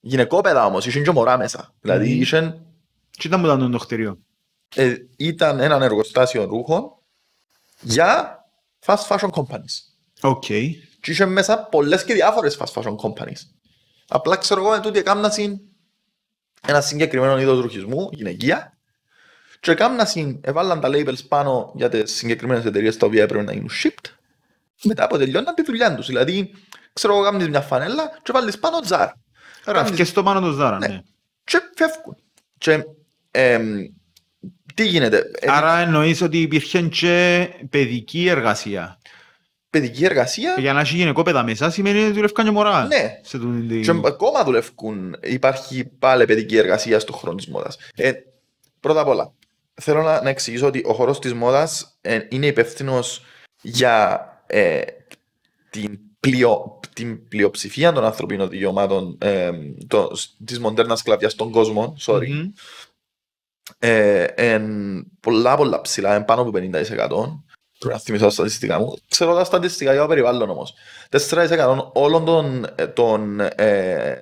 Γυναικόπαιδα όμως, είσαι και μωρά μέσα. Δηλαδή είσαι. Mm-hmm. Τι ήταν που ήταν το χτίριο? Ε, ήταν ένα εργοστάσιο ρούχων για fast fashion companies. Οκ. Okay. Και είσαι μέσα πολλές και διάφορες fast fashion companies. Απλά ξέρω εγώ, τούτοι έκαναν ένα συγκεκριμένο είδος ρουχισμού, γυναικεία, και κάμνα συν, έβαλαν τα labels πάνω για τις συγκεκριμένες εταιρείες τα οποία έπρεπε να γίνουν shipped. Μετά από τελειώναν τη δουλειά τους. Δηλαδή, ξέρω εγώ, κάνει μια φανέλα και βάλεις πάνω τζάρ. Ράφει και στο πάνω του τζάρ, ναι. ναι. Και φεύγουν. Και, ε, τι γίνεται. Άρα εννοείς ότι υπήρχε και παιδική εργασία παιδική εργασία. Για να έχει γυναικόπαιδα μέσα σημαίνει ότι δουλεύει και μωρά. Ναι. Σε τον... Και ακόμα δουλεύουν. Υπάρχει πάλι παιδική εργασία στον χρόνο της μόδας. Ε, πρώτα απ' όλα, θέλω να, να εξηγήσω ότι ο χώρος της μόδας ε, είναι υπεύθυνος για ε, την, πλειο, την πλειοψηφία των ανθρωπίνων δικαιωμάτων ε, τη της μοντέρνας κόσμων, στον κόσμο, sorry. Mm-hmm. Ε, πολλά πολλά ψηλά, πάνω από 50%. Πρέπει να θυμηθώ τα στατιστικά μου. Ξέρω τα στατιστικά για το περιβάλλον όμως. 4% όλων των, των ε,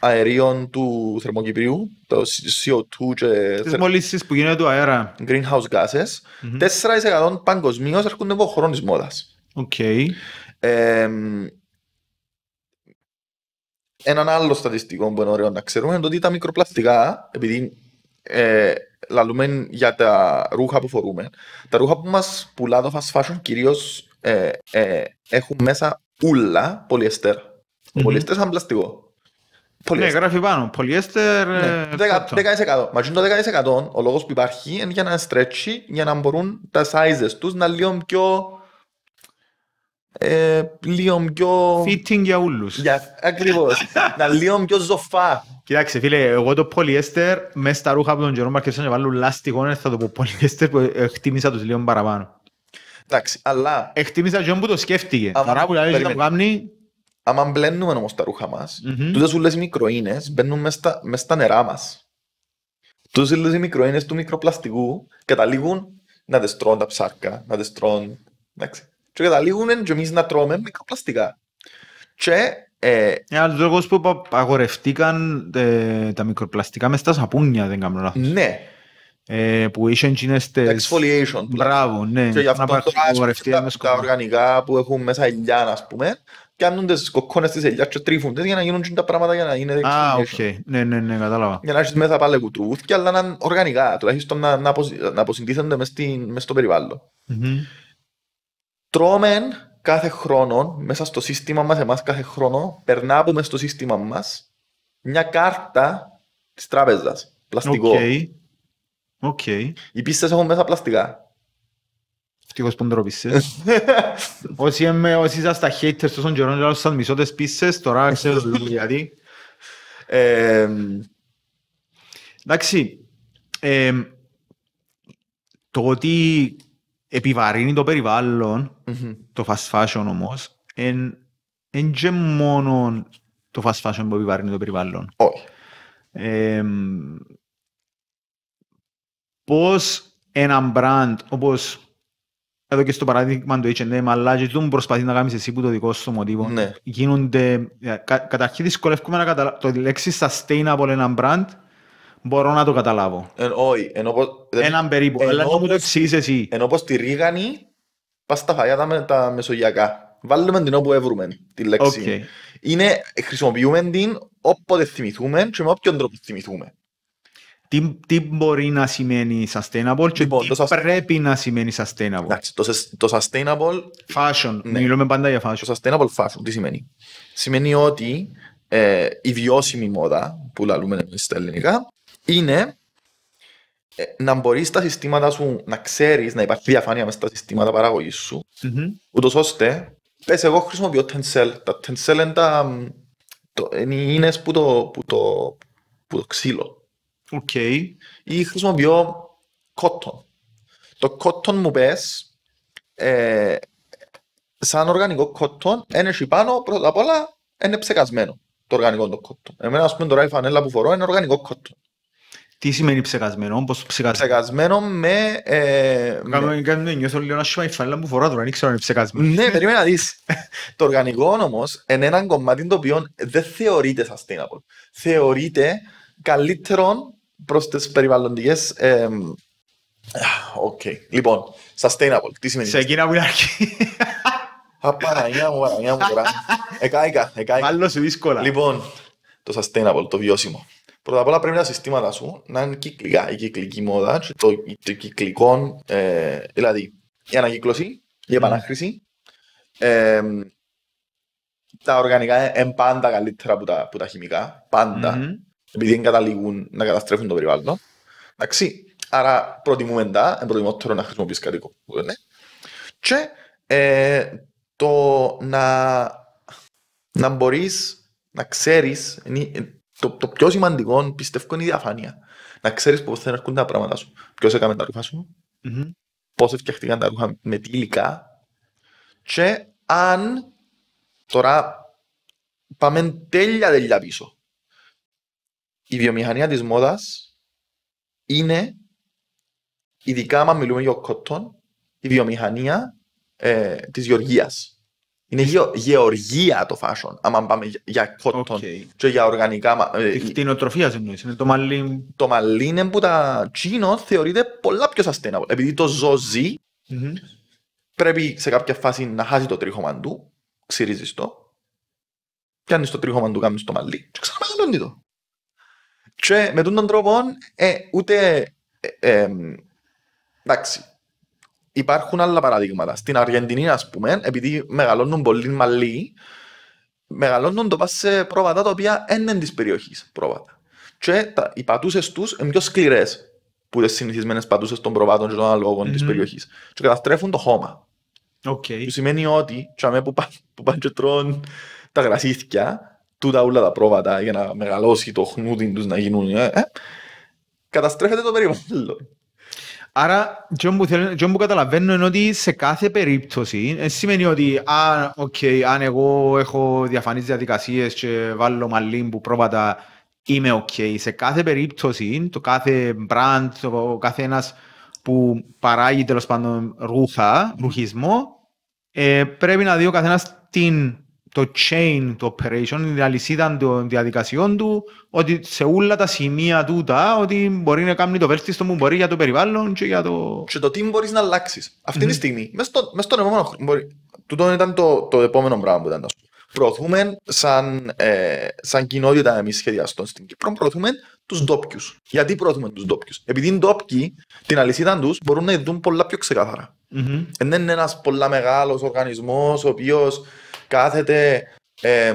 αερίων του θερμοκυπρίου, το CO2 και. Τις μολύσεις που γίνεται του αέρα. Greenhouse gases. Mm-hmm. 4% παγκοσμίως έρχονται από χρόνο μόδα. Okay. Ε, έναν άλλο στατιστικό που είναι ωραίο να ξέρουμε είναι ότι τα μικροπλαστικά, επειδή ε, λαλούμε για τα ρούχα που φορούμε. Τα ρούχα που μας πουλά το fast fashion κυρίως ε, ε, έχουν μέσα ούλα πολυεστερ. Mm-hmm. Πολυεστερ σαν πλαστικό. Ναι, γράφει πάνω. Πολυέστερ... Ναι, 10%. Ε, Μα το 10% ο λόγος που υπάρχει είναι για να στρέψει για να μπορούν τα sizes τους να λίγο πιο ε, λίγο πιο... Fitting για όλους. Ακριβώς. [laughs] να λίγο πιο ζωφά. Κοιτάξτε φίλε, εγώ το πολυέστερ μες στα ρούχα από τον Τζερόμπαρ και σαν να βάλω λάστιγο, θα το πω πολυέστερ που εκτίμησα τους λίγο παραπάνω. Εντάξει, αλλά... Εκτίμησα τον που το σκέφτηκε. Άμα, που λέει, ότι κάνει... Άμα μπλένουμε όμως τα ρούχα μας, mm-hmm. τούτε σου λες μικροίνες μπαίνουν μέσα στα, νερά μας. Τούτες ούλες οι μικροίνες του μικροπλαστικού καταλήγουν να δεστρώνουν τα ψάρκα, να δεστρώνουν. Εντάξει και καταλήγουμε και εμείς να τρώμε μικροπλαστικά. Και ε, Ένας ε, λόγος που αγορευτήκαν ε, τα μικροπλαστικά μες στα σαπούνια, δεν κάνω λάθος. Ναι. Ε, που είσαι εκείνες τις... Exfoliation. Μπράβο, ναι. Και γι' αυτό να τώρα τα, τα οργανικά που έχουν μέσα ελιά, ας πούμε, κάνουν τις κοκκόνες της ελιάς και τρίφουν τις για να γίνουν τα πράγματα για να είναι Α, οκ. Okay. Ναι, ναι, ναι, κατάλαβα. Για να έχεις μέσα πάλι κουτρούθκια, αλλά να είναι οργανικά, τουλάχιστον να, να, αποσυντήθενται μες, στην, μες στο περιβάλλον. Mm-hmm τρώμε κάθε χρόνο μέσα στο σύστημα μας, εμάς κάθε χρόνο, περνάμε στο σύστημα μας μια κάρτα της τράπεζας, πλαστικό. Okay. Okay. Οι πίστες έχουν μέσα πλαστικά. Ευτυχώς που ντροπίσες. [laughs] όσοι, είμαι, όσοι Χέιτερ haters τόσων καιρών και άλλωσαν μισώ τις τώρα ξέρω γιατί. Δηλαδή. ε, εντάξει, το ότι επιβαρύνει το περιβάλλον, mm-hmm. το fast fashion όμως, δεν και μόνο το fast fashion που επιβαρύνει το περιβάλλον. Όχι. Ε, πώς ένα μπραντ, όπως εδώ και στο παράδειγμα του H&M, αλλά και το προσπαθεί να κάνεις εσύ που το δικό σου μοτίβο, ναι. γίνονται, κα, καταρχήν δυσκολεύουμε να καταλάβουμε, το λέξη sustainable ένα μπραντ, μπορώ να το καταλάβω. Ε, όχι, ενώ πως... Έναν περίπου, ενώ, αλλά το εξής εσύ. Ενώ πως τη ρίγανη, πας στα φαγιά τα, με, τα μεσογειακά. Βάλουμε την όπου έβρουμε τη λέξη. Okay. Είναι, χρησιμοποιούμε την όποτε θυμηθούμε και με όποιον τρόπο θυμηθούμε. Τι, τι μπορεί να σημαίνει sustainable και λοιπόν, τι πρέπει να σημαίνει sustainable. Εντάξει, το, το sustainable... Fashion, ναι. μιλούμε πάντα για fashion. Το sustainable fashion, τι σημαίνει. Σημαίνει ότι ε, η βιώσιμη μόδα που λαλούμε στα ελληνικά είναι ε, να μπορείς τα συστήματα σου να ξέρεις να υπάρχει διαφάνεια μέσα στα συστήματα παραγωγής σου, mm-hmm. ούτως ώστε πες, εγώ χρησιμοποιώ Tencel. Τα Tencel είναι, τα, το, είναι οι ίνες που, το, που, που το ξύλο. Okay. Ή χρησιμοποιώ Cotton. Το Cotton μου πες, ε, σαν οργανικό Cotton, έχει πάνω πρώτα απ' όλα είναι ψεκασμένο το οργανικό το Cotton. Εμένα, ας πούμε, τώρα η φανέλα που φορώ είναι οργανικό Cotton. Τι σημαίνει ψεκασμένο, πώς ψεκασμένο. Ψεκασμένο με... Ε, με... νιώθω λίγο ένα σημαίνει φανέλα μου φορά τώρα, δεν ξέρω αν είναι ψεκασμένο. ναι, περίμενα να δεις. το οργανικό όμως είναι ένα κομμάτι το οποίο δεν θεωρείται sustainable. Θεωρείται καλύτερο προς τις περιβαλλοντικές... Ε, Okay. Λοιπόν, sustainable. Τι σημαίνει. Σε εκείνα που είναι αρχή. Απαραγιά μου, παραγιά μου τώρα. Εκάηκα, εκάηκα. Άλλο σε δύσκολα. Λοιπόν, το sustainable, το βιώσιμο. Πρώτα απ' όλα πρέπει τα συστήματα σου να είναι κυκλικά. Η κυκλική μόδα, το, το κυκλικό, ε, δηλαδή η ανακύκλωση, η ναι. επανάχρηση. Ε, τα οργανικά είναι πάντα καλύτερα από τα, από τα χημικά. Πάντα. Mm-hmm. Επειδή δεν καταλήγουν να καταστρέφουν το περιβάλλον. Εντάξει. Άρα προτιμούμε τα, είναι προτιμότερο να χρησιμοποιείς κάτι είναι. Και ε, το να, να μπορείς να ξέρεις, το, το πιο σημαντικό πιστεύω είναι η διαφάνεια. Να ξέρεις πώς θα έρχονται τα πράγματα σου. Ποιος έκανε τα ρούχα σου, mm-hmm. πώς έφτιαχτηκαν τα ρούχα, με τι υλικά. Και αν τώρα πάμε τέλεια τέλεια πίσω. Η βιομηχανία της μόδας είναι, ειδικά αν μιλούμε για κοτόν, η βιομηχανία ε, της γεωργίας. Είναι γεω, γεωργία το φάσον, άμα πάμε για κότον okay. και για οργανικά. Ε, Την οτροφία εννοείς, είναι το μαλλί. Το μαλλί είναι που τα τσίνο θεωρείται πολλά πιο σαστένα. Επειδή το ζώο ζει, mm-hmm. πρέπει σε κάποια φάση να χάσει το τρίχωμα του, ξυρίζεις το, πιάνεις το τρίχωμα του, κάνεις το μαλλί και ξαναμεγαλώνει το. Και με τον τρόπο, ε, ούτε... Ε, ε, εντάξει, υπάρχουν άλλα παραδείγματα. Στην Αργεντινή, ας πούμε, επειδή μεγαλώνουν πολύ μαλλί, μεγαλώνουν το πας σε πρόβατα τα οποία είναι της περιοχής πρόβατα. Και τα, οι πατούσες τους είναι πιο σκληρές που είναι συνηθισμένες πατούσες των προβάτων και των αλόγων mm-hmm. τη περιοχής. Και καταστρέφουν το χώμα. Okay. Που σημαίνει ότι τσαμέ που πάνε και τρώνε τα γρασίθια, τούτα όλα τα πρόβατα για να μεγαλώσει το χνούδι τους να γίνουν. Ε, ε, καταστρέφεται το περιβάλλον. Άρα, αυτό που καταλαβαίνω είναι ότι σε κάθε περίπτωση σημαίνει ότι αν, okay, αν εγώ έχω διαφανείς διαδικασίες και βάλω μαλλί που πρόβατα είμαι ok. Σε κάθε περίπτωση, το κάθε brand, το κάθε που παράγει τέλος πάντων ρούχα, ρουχισμό, ε, πρέπει να δει ο καθένας την το chain, το operation, η αλυσίδα των διαδικασιών του, ότι σε όλα τα σημεία τούτα, ότι μπορεί να κάνει το βέλτιστο που μπορεί για το περιβάλλον και για το. Και το τι μπορείς να αλλάξεις. Αυτή mm-hmm. τη στιγμή, μέσα στο, μες στον επόμενο χρόνο. Τούτο ήταν το, το επόμενο πράγμα που ήταν να προωθούμε σαν, ε, σαν κοινότητα εμείς σχεδιαστών στην Κύπρο, προωθούμε τους ντόπιους. Γιατί προωθούμε τους ντόπιους, Επειδή οι ντόπιοι την αλυσίδα τους μπορούν να δουν πολλά πιο ξεκάθαρα. Mm-hmm. είναι ένα πολύ μεγάλος οργανισμός ο οποίος κάθεται ε,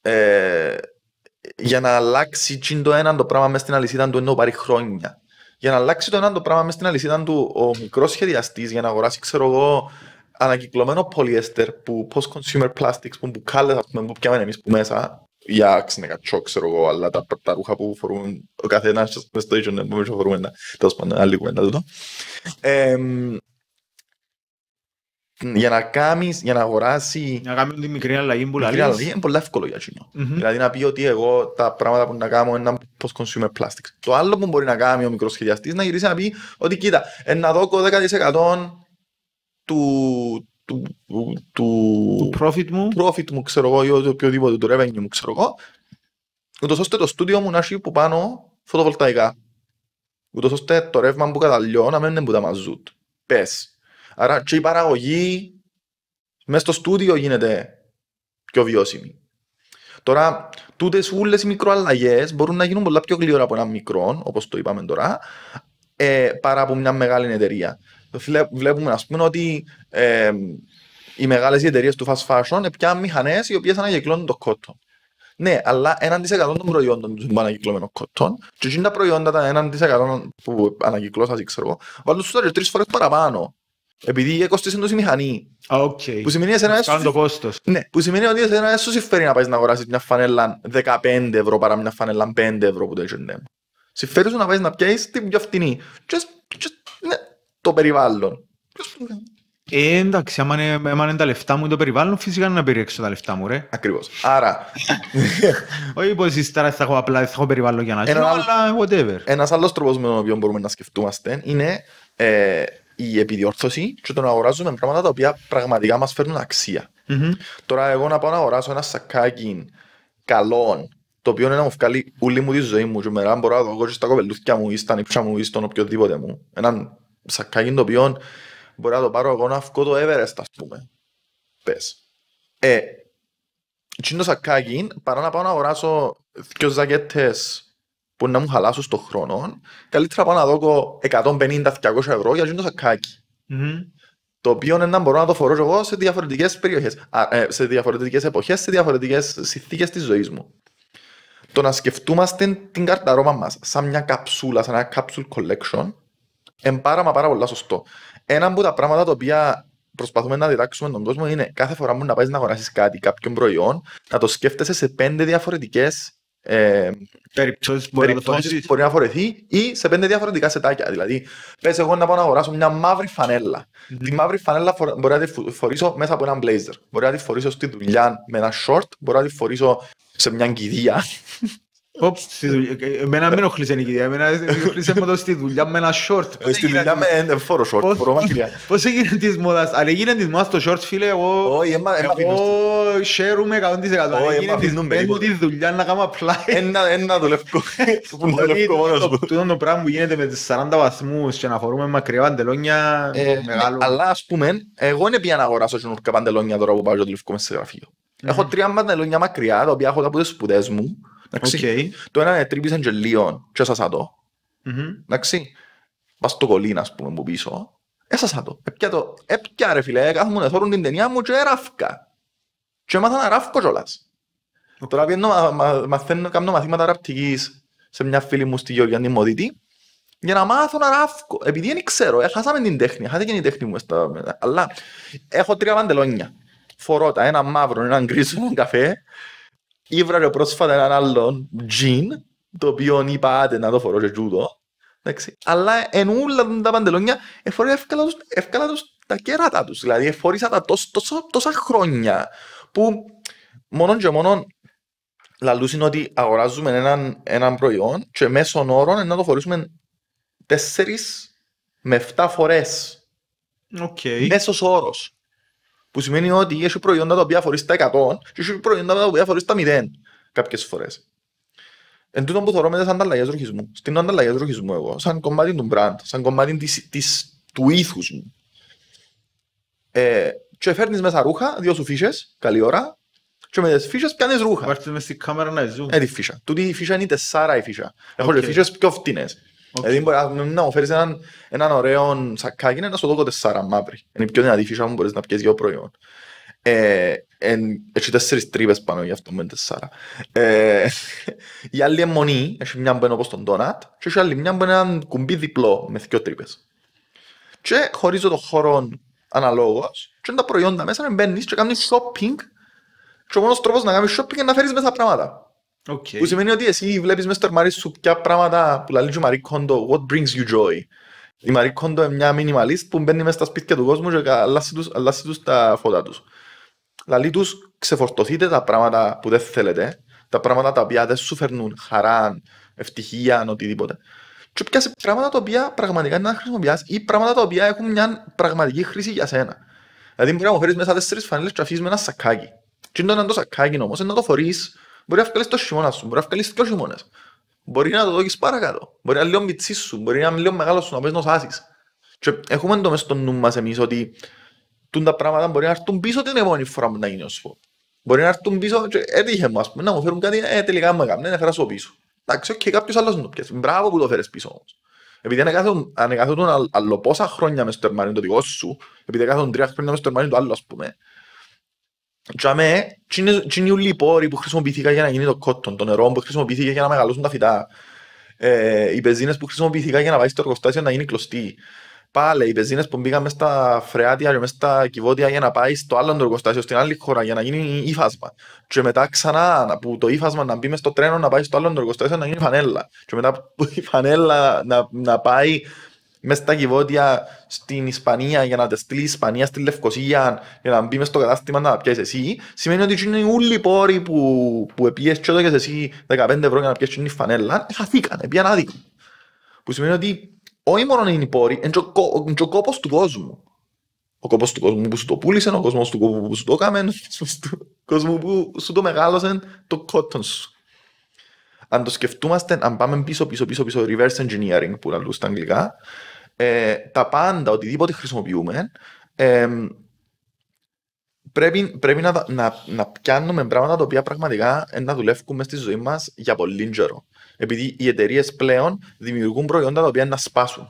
ε, για να αλλάξει το έναν το πράγμα μες στην αλυσίδα του ενώ πάρει χρόνια. Για να αλλάξει το έναν το πράγμα μες στην αλυσίδα του ο μικρός σχεδιαστής για να αγοράσει ξέρω εγώ ανακυκλωμένο πολυέστερ που post-consumer plastics που μπουκάλες ας πούμε που πιάμε εμείς που μέσα για ξενεκατσό ξέρω εγώ αλλά τα, τα ρούχα που φορούν ο καθένας στο ίδιο ίσιο που φορούμε τέλος πάντων άλλη κουβέντα τούτο για να κάνεις, για να αγοράσει... Να κάνεις μικρή αλλαγή που λαλείς. αλλαγή είναι πολύ εύκολο για εκείνο. Mm-hmm. Δηλαδή να πει ότι εγώ τα πράγματα που να κάνω είναι πώς consumer plastics. Το άλλο που μπορεί να κάνει ο μικρός σχεδιαστής να γυρίσει να πει ότι κοίτα, ε, να δω 10% του, του, του, του, profit μου, profit μου ξέρω εγώ, ή οποιοδήποτε του revenue μου ξέρω εγώ, ούτως ώστε το στούντιο μου να έχει που πάνω φωτοβολταϊκά. Ούτως ώστε το ρεύμα που καταλλιώ να μένει που τα μαζούτ. Πες, Άρα και η παραγωγή μέσα στο στούντιο γίνεται πιο βιώσιμη. Τώρα, τούτες όλε οι μικροαλλαγές μπορούν να γίνουν πολλά πιο γλυόρα από ένα μικρό, όπως το είπαμε τώρα, ε, παρά από μια μεγάλη εταιρεία. Βλέπουμε, ας πούμε, ότι ε, οι μεγάλες εταιρείες του fast fashion πια μηχανές οι οποίες ανακυκλώνουν το κότο. Ναι, αλλά 1% των προϊόντων τους είναι ανακυκλωμένο κότον. Και εκείνα τα προϊόντα, τα 1% που ανακυκλώσατε, ξέρω εγώ, βάλουν τρεις φορές παραπάνω επειδή κόστη είναι η μηχανή. Okay. Που σημαίνει ότι έσου... το κόστος. Ναι, που σημαίνει ότι εσένα σου συμφέρει να πα να αγοράσεις μια φανέλα 15 ευρώ παρά μια φανέλα 5 ευρώ που το ναι. Συμφέρει σου να πα να πιάσεις την πιο φτηνή. Just, just, ναι, το περιβάλλον. Ε, εντάξει, άμα είναι, τα λεφτά μου το περιβάλλον, φυσικά να περιέξω τα λεφτά μου, ρε. Ακριβώς. Άρα... Όχι πω εσείς τώρα θα έχω απλά θα έχω περιβάλλον για να ζω, αλλά whatever. Ένας άλλος τρόπος με τον οποίο μπορούμε να σκεφτούμαστε είναι ε, η επιδιόρθωση και το να αγοράζουμε πράγματα τα οποία πραγματικά μας φέρνουν αξία. Mm-hmm. Τώρα εγώ να πάω να αγοράσω ένα σακάκι καλό, το οποίο είναι να μου βγάλει όλη μου τη ζωή μου και μετά μπορώ να το δω στα κοπελούθια μου ή στα νύψα μου ή στον οποιοδήποτε μου. Ένα σακάκι το οποίο μπορώ να το πάρω εγώ να βγω το Everest ας πούμε. Πες. Ε, είναι το σακάκι παρά να πάω να αγοράσω δυο ζακέτες που να μου χαλάσω στον χρόνο, καλύτερα πάω να δω 150-200 ευρώ για να το σακάκι. Mm-hmm. Το οποίο είναι να μπορώ να το φορώ εγώ σε διαφορετικές περιοχές, ε, σε διαφορετικές εποχές, σε διαφορετικές συνθήκες της ζωής μου. Το να σκεφτούμαστε την καρταρόμα μας σαν μια καψούλα, σαν ένα capsule collection, είναι πάρα μα πάρα πολύ σωστό. Ένα από τα πράγματα τα οποία προσπαθούμε να διδάξουμε τον κόσμο είναι κάθε φορά που να πάεις να αγοράσεις κάτι, κάποιον προϊόν, να το σκέφτεσαι σε πέντε διαφορετικές ε, περιπτώσεις μπορεί, να φορεθεί ή σε πέντε διαφορετικά σετάκια. Δηλαδή, πες εγώ να πάω να αγοράσω μια μαύρη φανέλα. Τη μαύρη φανέλα μπορεί να τη φορήσω μέσα από ένα blazer. Μπορεί να τη φορήσω στη δουλειά με ένα short, μπορεί να τη φορήσω σε μια κηδεία. [laughs] Ε, ε, εμένα με ενοχλείς η νοικητία, εμένα ενοχλείς μόνο στη δουλειά με ένα short. Ε, στη δουλειά με ένα φόρο short, φόρο μακριά. [laughs] Πώς έγινε της μόδας, αν έγινε της μόδας το short φίλε, εγώ χαίρομαι 100%. Αν έγινε της πέντε της δουλειά να κάνω απλά. Ένα δουλεύκο, [laughs] που να δουλεύκο μόνος μου. Τούτο το πράγμα που γίνεται με τις 40 βαθμούς και να φορούμε μακριά παντελόνια, ναι, μεγάλο. Αλλά ας πούμε, εγώ είναι πια να αγοράσω και παντελόνια τώρα που πάω και δουλεύκο μέσα στο γραφείο. Έχω τρία παντελόνια μακριά, τα οποία έχω από τις σπουδές μου. Okay. Το ένα είναι τρίπησαν και λίγο και έσασα το. Mm-hmm. Εντάξει. Πας το κολλήν, ας πούμε, από πίσω. Έσασα ε, ε, το. Έπια ε, το. Έπια ρε φίλε, κάθομαι να την ταινιά μου και ράφκα. Και έμαθα να ράφκω κιόλας. Τώρα πιένω, μα, μα, μαθαίνω, κάνω μαθήματα ραπτικής σε μια φίλη μου στη Γεωργιανή Μοδίτη για να μάθω να ράφκω. Επειδή δεν ξέρω, έχασαμε την τέχνη, χάθηκε την τέχνη μου. Στα... Αλλά έχω τρία παντελόνια. Φορώ τα, ένα μαύρο, ένα γκρίζο, ένα καφέ και πρόσφατα έναν άλλον τζιν, το οποίο άντε να το φορώ και τζούτο. Αλλά εν όλα τα παντελόνια έφκαλα τους τα κέρατα τους. Δηλαδή εφόρησα τα τόσα χρόνια που μόνο και μόνο λαλούς είναι ότι αγοράζουμε έναν, έναν προϊόν και μέσον όρων να το φορήσουμε τέσσερις με εφτά φορές. Okay. Μέσος όρος. Που σημαίνει ότι έχει προϊόντα τα οποία φορείς τα 100 και έχει προϊόντα τα οποία φορείς τα 0 κάποιες φορές. Εν τούτο που θεωρώ με τι ανταλλαγέ ρουχισμού, Στην ανταλλαγή ρουχισμού εγώ, σαν κομμάτι του brand, σαν κομμάτι της, της, του ήθους μου. Ε, και φέρνεις μέσα ρούχα, δύο σου φύσες, καλή ώρα, και με τις φύσες πιάνεις ρούχα. Βάρτες μες στην κάμερα να ζουν. Ε, φύσα. Τούτη η φύσα είναι τεσσάρα η φύσα. Έχω και φύσες πιο φτηνές. Δηλαδή μπορεί να μου φέρεις έναν, ωραίο σακάκι να σου δώκω τεσσάρα μαύρη. Είναι πιο δυνατή φύσα μου μπορείς να πιέσεις δύο προϊόν. Ε, έχει τέσσερις τρύπες πάνω για αυτό με τεσσάρα. Ε, η άλλη αιμονή, έχει μια μπαινό όπως τον ντόνατ και έχει άλλη μια έναν κουμπί διπλό με δυο τρύπες. Και χωρίζω το χώρο αναλόγως και είναι τα προϊόντα μέσα να μπαίνεις και κάνεις shopping και ο μόνος τρόπος να κάνεις shopping είναι να φέρεις μέσα πράγματα. Okay. Που σημαίνει ότι εσύ βλέπεις μέσα στο αρμάρι σου ποια πράγματα που λέει η Marie Κόντο, what brings you joy. Η Marie Κόντο είναι μια μινιμαλίστ που μπαίνει μέσα στα σπίτια του κόσμου και αλλάσει τους, αλλάσει τους τα φώτα τους. Λαλή τους ξεφορτωθείτε τα πράγματα που δεν θέλετε, τα πράγματα τα οποία δεν σου φέρνουν χαρά, ευτυχία, οτιδήποτε. Και πιάσε πράγματα τα οποία πραγματικά είναι να χρησιμοποιάς ή πράγματα τα οποία έχουν μια πραγματική χρήση για σένα. Δηλαδή μπορεί να μου φέρεις μέσα τέσσερις φανέλες και αφήσεις με ένα σακάκι. Και είναι το σακάκι όμως, είναι να το φορείς Μπορεί να βγάλεις το χειμώνα σου, μπορεί να βγάλεις και ο χειμώνας. Μπορεί να το δώκεις παρακάτω. Μπορεί να λέω μητσί σου, μπορεί να λέω μεγάλο σου, να πες να Και έχουμε το μέσα στο νου μας εμείς ότι τα πράγματα μπορεί να έρθουν πίσω την επόμενη φορά που να γίνει ο σου. Μπορεί να έρθουν πίσω και έτυχε μου, ας πούμε, να μου φέρουν κάτι, ε, τελικά μου έκανε, να φέρασω πίσω. Εντάξει, και κάποιος άλλος να το πιάσει. Μπράβο που το φέρες πίσω όμως. Επειδή ανεκαθούν άλλο πόσα χρόνια μες στο τερμανίο το δικό σου, επειδή ανεκαθούν τρία χρόνια μες στο τερμανίο το άλλο, ας πούμε, για με, τι είναι οι πόροι που χρησιμοποιήθηκαν για να γίνει το κόττον, το νερό που χρησιμοποιήθηκε για να μεγαλώσουν τα φυτά, ε, οι πεζίνες που χρησιμοποιήθηκαν για να πάει στο εργοστάσιο να γίνει κλωστή, πάλι οι πεζίνες που μπήκαν μέσα στα φρεάτια και μέσα στα κυβότια για να πάει στο άλλο εργοστάσιο, στην άλλη χώρα, για να γίνει ύφασμα. Και μετά ξανά που το ύφασμα να μπει στο τρένο να πάει στο άλλο εργοστάσιο να γίνει φανέλα. Και μετά η φανέλα να, να πάει μέσα στα κυβότια στην Ισπανία για να τα στείλει η Ισπανία στη Λευκοσία για να μπει μέσα στο κατάστημα να πιέσει εσύ, σημαίνει ότι είναι όλοι οι πόροι που, που πιέσει και εσύ 15 ευρώ για να πιέσει την φανέλα, ε, χαθήκαν, πιάνε άδικο. Που σημαίνει ότι όχι μόνο είναι οι πόροι, είναι και ο κόπος του κόσμου. Ο κόπος του κόσμου που σου το πούλησε, ο κόσμος του κόσμου που σου το έκαμε, ο κόσμος που σου το μεγάλωσε, το κότον σου αν το σκεφτούμαστε, αν πάμε πίσω, πίσω, πίσω, πίσω, reverse engineering, που λαλούν στα αγγλικά, ε, τα πάντα, οτιδήποτε χρησιμοποιούμε, πρέπει, πρέπει να, να, να, πιάνουμε πράγματα τα οποία πραγματικά να δουλεύουμε στη ζωή μας για πολύ καιρό. Επειδή οι εταιρείες πλέον δημιουργούν προϊόντα τα οποία να σπασουν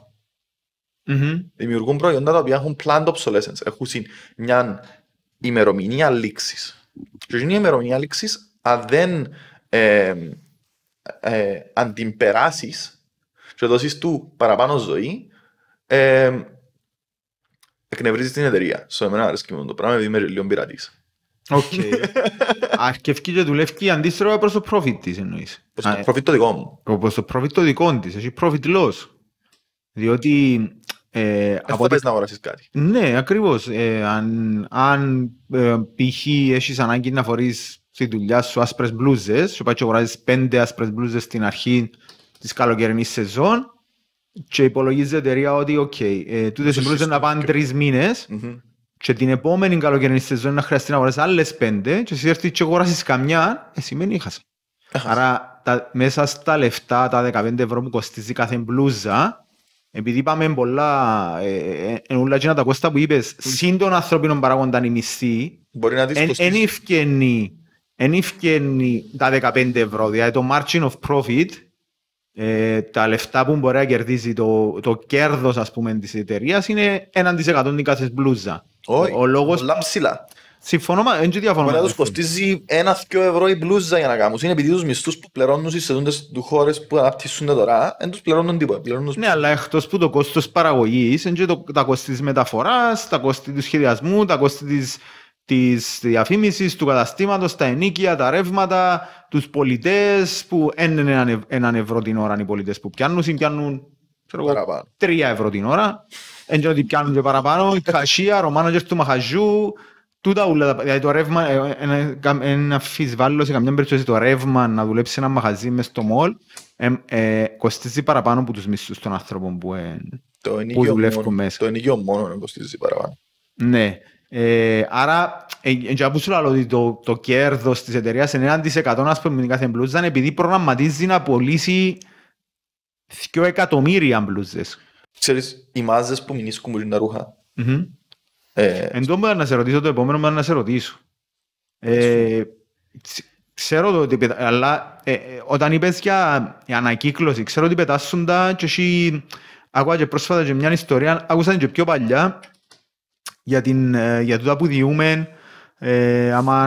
Δημιουργούν προϊόντα τα οποία έχουν planned obsolescence. Έχουν μια ημερομηνία λήξης. Και είναι η ημερομηνία λήξης, αν δεν ε, την περάσεις και δώσεις του παραπάνω ζωή, ε, εκνευρίζει την εταιρεία. Σε εμένα αρέσκει μόνο το πράγμα, επειδή είμαι λίγο πειρατής. Οκ. Αρκευκή και δουλεύει αντίστροφα προς το profit της εννοείς. Προς το ε, profit το δικό μου. Προς το profit το δικό της, έχει profit loss. Διότι... Ε, ε από πες να αγοράσεις κάτι. Ναι, ακριβώς. Ε, αν αν ε, π.χ. έχεις ανάγκη να φορείς στη δουλειά σου άσπρες μπλούζες, σου πάει και αγοράζεις πέντε άσπρες μπλούζες στην αρχή της καλοκαιρινής σεζόν, και υπολογίζει η εταιρεία ότι οκ, okay, ε, να πάνε τρεις μηνες και την επόμενη καλοκαιρινή σεζόν να χρειαστεί να αγοράσει άλλες πέντε και εσύ έρθεις και αγοράσεις καμιά, εσύ σημαίνει είχας. Άρα μέσα στα λεφτά, τα 15 ευρώ που κοστίζει κάθε μπλούζα, επειδή είπαμε πολλά, ε, ε, ε, εν ούλα τα κόστα που είπες, σύν των ανθρώπινων παράγοντων η μισή, Μπορεί να εν, εν τα 15 ευρώ, δηλαδή το margin of profit ε, τα λεφτά που μπορεί να κερδίσει το, το κέρδος της εταιρείας είναι 1% την κάθε μπλούζα. Όχι, ο, πολλά ψηλά. Συμφωνώ, δεν και διαφωνώ. Μπορεί να του κοστίζει πιο ευρώ η μπλούζα για να κάνουν. Είναι επειδή τους μισθούς που πληρώνουν οι σεζόντε του χώρες που αναπτύσσουν τώρα, δεν τους πληρώνουν τίποτα. Πληρώνουν... Ναι, αλλά εκτός που το κόστος παραγωγής, τα κόστη της μεταφοράς, τα κόστη του σχεδιασμού, τα κόστη της της διαφήμισης, του καταστήματος, τα ενίκια, τα ρεύματα, τους πολιτές που είναι έναν ευρώ την ώρα οι πολιτές που πιάνουν, πιάνουν τρία ευρώ την ώρα. Έτσι ότι πιάνουν και παραπάνω, η κασία, ο μάνατζερ του μαχαζού, τούτα ούλα. Δηλαδή το ρεύμα, ένα ε, αφισβάλλο σε καμιά περίπτωση το ρεύμα να δουλέψει σε ένα μαχαζί μέσα στο μόλ, ε, κοστίζει παραπάνω από τους μισθούς των άνθρωπων που, που δουλεύουν μέσα. Το ενίκιο μόνο κοστίζει παραπάνω. Ναι. Ε, άρα, εν που σου λέω ότι το, το κέρδος της εταιρείας είναι 1% ας πούμε με κάθε μπλούζα επειδή προγραμματίζει να πωλήσει 2 εκατομμύρια μπλούζες. Ξέρεις, οι μάζες που μηνίσκουν πολύ τα ρούχα. Mm-hmm. Ε, Εν τω να σε ρωτήσω το επόμενο, μπορεί να σε ρωτήσω. Ε, ξέρω το ότι πετά, αλλά ε, ε όταν είπες για ανακύκλωση, ξέρω ότι πετάσσουν τα και εσύ, ακούγα και πρόσφατα και μια ιστορία, άκουσαν και πιο παλιά, για, την, ε, για τούτα που διούμε, ε, άμα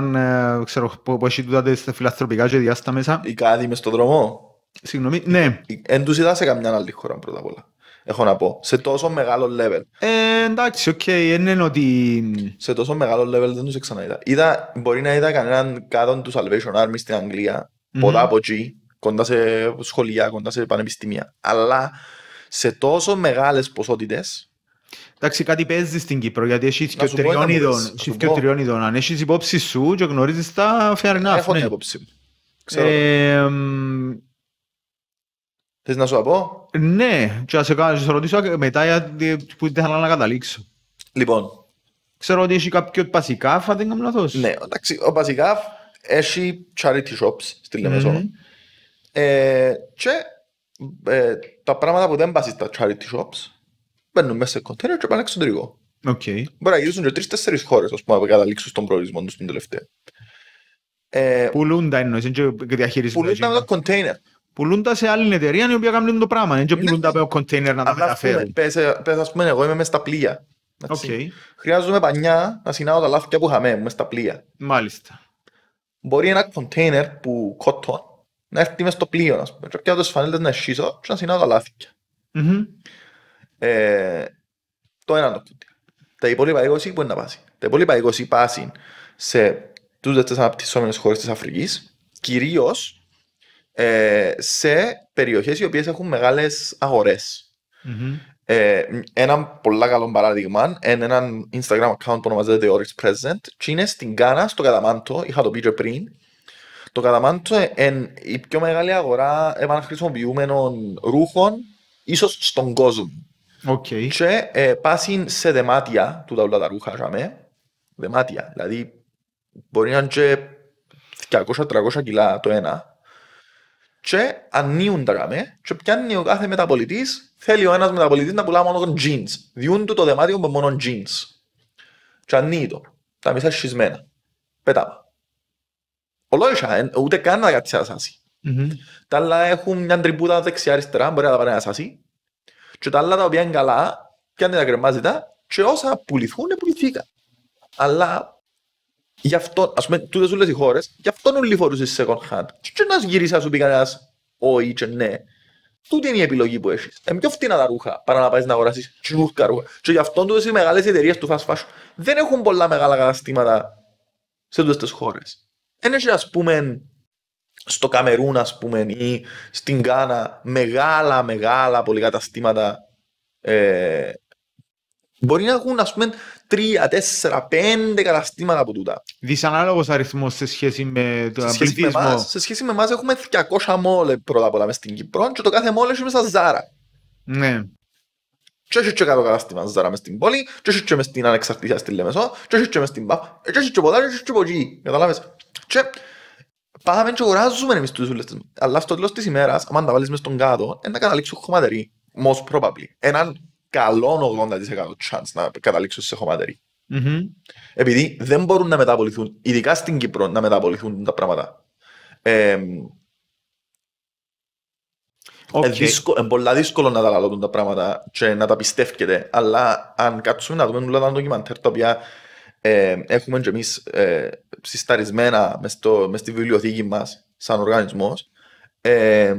ε, ξέρω πώς έχει τούτα τις φιλαθροπικά και διάστα μέσα. Ή κάτι μες στον δρόμο. Συγγνώμη, ναι. Εν τους είδα σε καμιά άλλη χώρα πρώτα απ' όλα. Έχω να πω. Σε τόσο μεγάλο level. Ε, εντάξει, οκ, okay, είναι ότι... Σε τόσο μεγάλο level δεν τους ξανά Είδα, μπορεί να είδα κανέναν κάτω του Salvation Army στην Αγγλία, mm-hmm. πολλά από εκεί, κοντά σε σχολεία, κοντά σε πανεπιστήμια. Αλλά σε τόσο μεγάλες ποσότητες, Εντάξει, κάτι παίζεις στην Κύπρο, γιατί έχει και τριών ειδών. και τριών ειδών. Αν έχεις υπόψη σου και γνωρίζεις τα fair enough. Ε, έχω την ναι. υπόψη μου. Ξέρω. Θες να σου πω. Ναι, και θα σε ρωτήσω μετά γιατί που ήθελα να καταλήξω. Λοιπόν. Ξέρω ότι έχει κάποιο πασικάφ, αν δεν κάνω λάθος. Ναι, εντάξει, ο πασικάφ έχει charity shops στη Λεμεσό. Ε, και ε, τα πράγματα που δεν πάσεις στα charity shops μπαίνουν μέσα σε κοντέινερ και πάνε εξωτερικό. Okay. Μπορεί να γυρίζουν και τρει-τέσσερι χώρες, ας πούμε, να καταλήξουν στον προορισμό τους την τελευταία. Ε, πουλούν τα εννοείς, είναι και διαχειρίζουν. Πουλούν τα κοντέινερ. Πουλούν τα σε άλλη εταιρεία η οποία κάνει το πράγμα, Δεν ναι. πουλούν τα κοντέινερ να τα μεταφέρουν. Πες, ε, ας πούμε, εγώ είμαι μέσα στα πλοία. Okay. Χρειάζομαι πανιά να συνάω τα λάθη που είχαμε μέσα στα πλοία. Μάλιστα. Μπορεί ένα κοντέινερ που κότω να έρθει μέσα στο πλοίο, ας πούμε, και πιάω τους φανέλες να εσχίσω και να συνάω τα λάθη. Mm-hmm ε, το ένα το κουτί. Τα υπόλοιπα 20 μπορεί να πάσει. Τα υπόλοιπα 20 πάσει σε τους τι αναπτυσσόμενες χώρες της Αφρικής, κυρίως ε, σε περιοχές οι οποίες έχουν μεγάλες mm-hmm. ε, ένα πολύ καλό παράδειγμα είναι ένα Instagram account που ονομάζεται The Oryx Present και είναι στην Κάνα, στο Καταμάντο, είχα το πει πριν. Το Καταμάντο είναι η πιο μεγάλη αγορά επαναχρησιμοποιούμενων ρούχων, ίσως στον κόσμο. Okay. Και ε, πάσουν σε δεμάτια του τα όλα τα ρούχα, ζαμε, δεμάτια. Δηλαδή, μπορεί να είναι και 200-300 κιλά το ένα. Και ανοίγουν τα γαμέ και πιάνει ο κάθε μεταπολιτή. θέλει ο ένας μεταπολιτή να πουλά μόνο jeans. Διούν του το δεμάτιο με μόνο jeans. Και ανοίγει το. Τα μισά σχισμένα. Πέταμα. Ολόγησα, ούτε καν να κάτι σαν mm Mm-hmm. Τα άλλα έχουν μια τριμπουδα δεξια δεξιά-αριστερά, μπορεί να τα πάρει ένα και τα άλλα τα οποία είναι καλά, πιάνε τα κρεμάζιτα και όσα πουληθούν, πουληθήκαν. Αλλά γι' αυτό, ας πούμε, τούτες όλες οι χώρες, γι' αυτόν όλοι φορούσες second hand. Και να γυρίσει, α πούμε, κανένα, όχι, και ναι. Τούτη είναι η επιλογή που έχεις. Είναι πιο φτηνά τα ρούχα παρά να πάει να αγοράσεις τσουρκά ρούχα. Και γι' αυτό τούτες οι μεγάλες εταιρείες του fast fashion δεν έχουν πολλά μεγάλα καταστήματα σε τούτες τις χώρες. Δεν έχει, ας πούμε, στο Καμερούν, ας πούμε, ή στην Γκάνα, μεγάλα, μεγάλα πολυκαταστήματα ε, μπορεί να έχουν, ας πούμε, τρία, τέσσερα, πέντε καταστήματα από τούτα. Δυσανάλογος αριθμός, σε σχέση με το σε σε σχέση με εμάς έχουμε 200 μόλε πρώτα απ' όλα μες στην Κύπρο και το κάθε μόλε είναι στα Ζάρα. Ναι. Και έχει και κάτω κατάστημα Ζάρα μες στην πόλη, και έχει και μες στην Ανεξαρτησία στη Λεμεσό, και έχει και μες στην Παφ, και έχει και πολλά, και έχει και Καταλάβες. Και πάθαμε και ουράζουμε εμείς τους μας. Αλλά στο τέλος της ημέρας, αν τα βάλεις μες στον κάτω, να καταλήξω χωματερή. Most probably. Έναν καλό 80% chance να καταλήξω σε χωματερή. Mm-hmm. Επειδή δεν μπορούν να μεταβοληθούν, ειδικά στην Κύπρο, να μεταβοληθούν τα πράγματα. Ε, Okay. Ε, δύσκολο, ε, πολλά δύσκολο να τα λαλώνουν τα πράγματα και να τα πιστεύετε. αλλά αν κάτσουμε να δούμε όλα τα ντοκιμαντέρ τα οποία ε, έχουμε και εμείς ε, συσταρισμένα μες, στη βιβλιοθήκη μας σαν οργανισμός ε,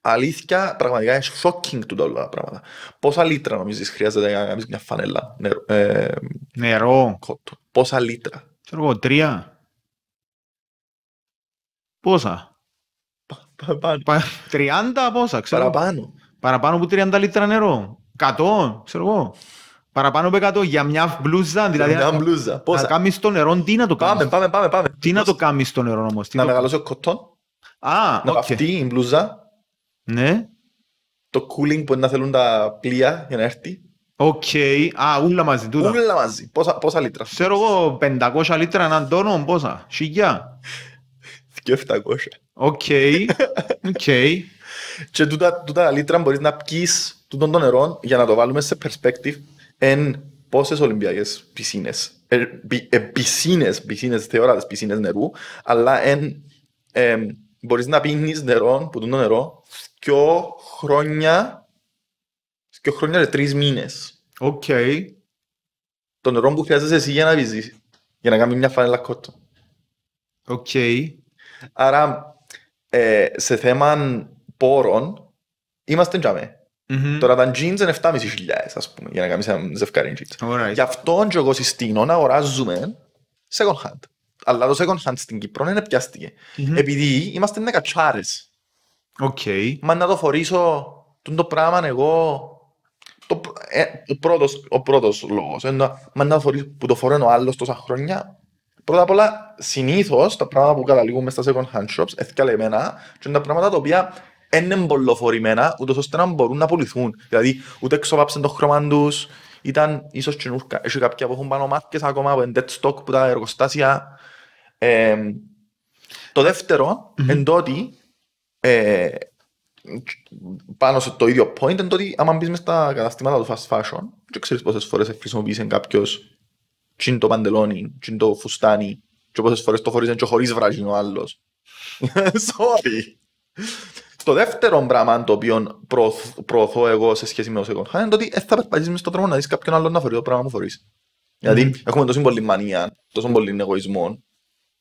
αλήθεια, πραγματικά είναι shocking του τα τα πράγματα. Πόσα λίτρα νομίζεις χρειάζεται για να κάνεις μια φανέλα νερό. Ε, νερό. Κότο. Πόσα λίτρα. Ξέρω εγώ, τρία. Πόσα. Τριάντα πόσα, ξέρω. Παραπάνω. Παραπάνω από 30 λίτρα νερό. Κατό, ξέρω εγώ. Παραπάνω από 100 για μια μπλούζα. Δηλαδή, μια μπλούζα. Πόσα. Να κάνεις το νερό, τι να το κάνεις. Πάμε, πάμε, πάμε. πάμε. Τι να το κάνεις το νερό όμως. Να το... μεγαλώσει κοτόν. Α, να okay. αυτή η μπλούζα. Ναι. Το cooling που να θέλουν τα πλοία για να έρθει. Οκ. Okay. Α, ούλα μαζί. Τούτα. Ούλα μαζί. Πόσα, πόσα λίτρα. Ξέρω εγώ 500 λίτρα έναν τόνο, πόσα. Σιγιά. 2700. Οκ. Οκ. Και τούτα, τούτα λίτρα μπορείς να πιείς τούτο το νερό για να το βάλουμε σε perspective εν πόσες Ολυμπιακές πισίνες, Ε, ε, πισίνε, πισίνε, θεώρατε νερού, αλλά εν. Ε, Μπορεί να πίνεις νερό, που το νερό, δυο χρόνια, δυο χρόνια τρει μήνε. Οκ. Okay. Το νερό που χρειάζεσαι εσύ για να βυζείς, για να κάνει μια φανέλα κότο. Οκ. Άρα, σε θέμαν πόρων, είμαστε τζαμέ. Mm-hmm. Τώρα τα jeans είναι 7,5 χιλιάδες, ας πούμε, για να κάνεις ένα ζευκάρι jeans. Right. Γι' αυτό και εγώ συστήνω να αγοράζουμε second hand. Αλλά το second hand στην Κύπρο είναι πιάστηκε. Mm-hmm. Επειδή είμαστε ένα Οκ. Okay. Μα να το φορήσω το πράγμα εγώ... Το, ε, ο, πρώτος, ο πρώτος λόγος. Ενώ, μα να το φορήσω που το φορένω άλλος τόσα χρόνια. Πρώτα απ' όλα, συνήθως τα πράγματα που καταλήγουμε στα second hand shops, εθιάλε εμένα, και είναι τα πράγματα τα οποία είναι πολλοφορημένα, ούτως ώστε να μπορούν να πουληθούν. Δηλαδή, ούτε εξοβάψαν το χρώμα τους, ήταν ίσως τσινούρκα. Έχει κάποια που έχουν πάνω μάρκες ακόμα από dead stock που τα εργοστάσια. Ε, το δεύτερο, mm-hmm. εν τότε, ε, πάνω στο ίδιο point, εν τότε, άμα μπεις μες στα καταστήματα του fast fashion, δεν ξέρεις πόσες φορές χρησιμοποίησε κάποιος τσιν το παντελόνι, τσιν το φουστάνι, και πόσες φορές το χωρίζαν και χωρίς βράζει ο άλλος. [laughs] Sorry. Το δεύτερο πράγμα το οποίο προωθώ εγώ σε σχέση με το second hand είναι το ότι ε, θα περπατήσει στον δρόμο να δεις κάποιον άλλον να φορεί το πράγμα που φορεί. Δηλαδή έχουμε τόσο πολύ μανία, τόσο πολύ εγωισμό.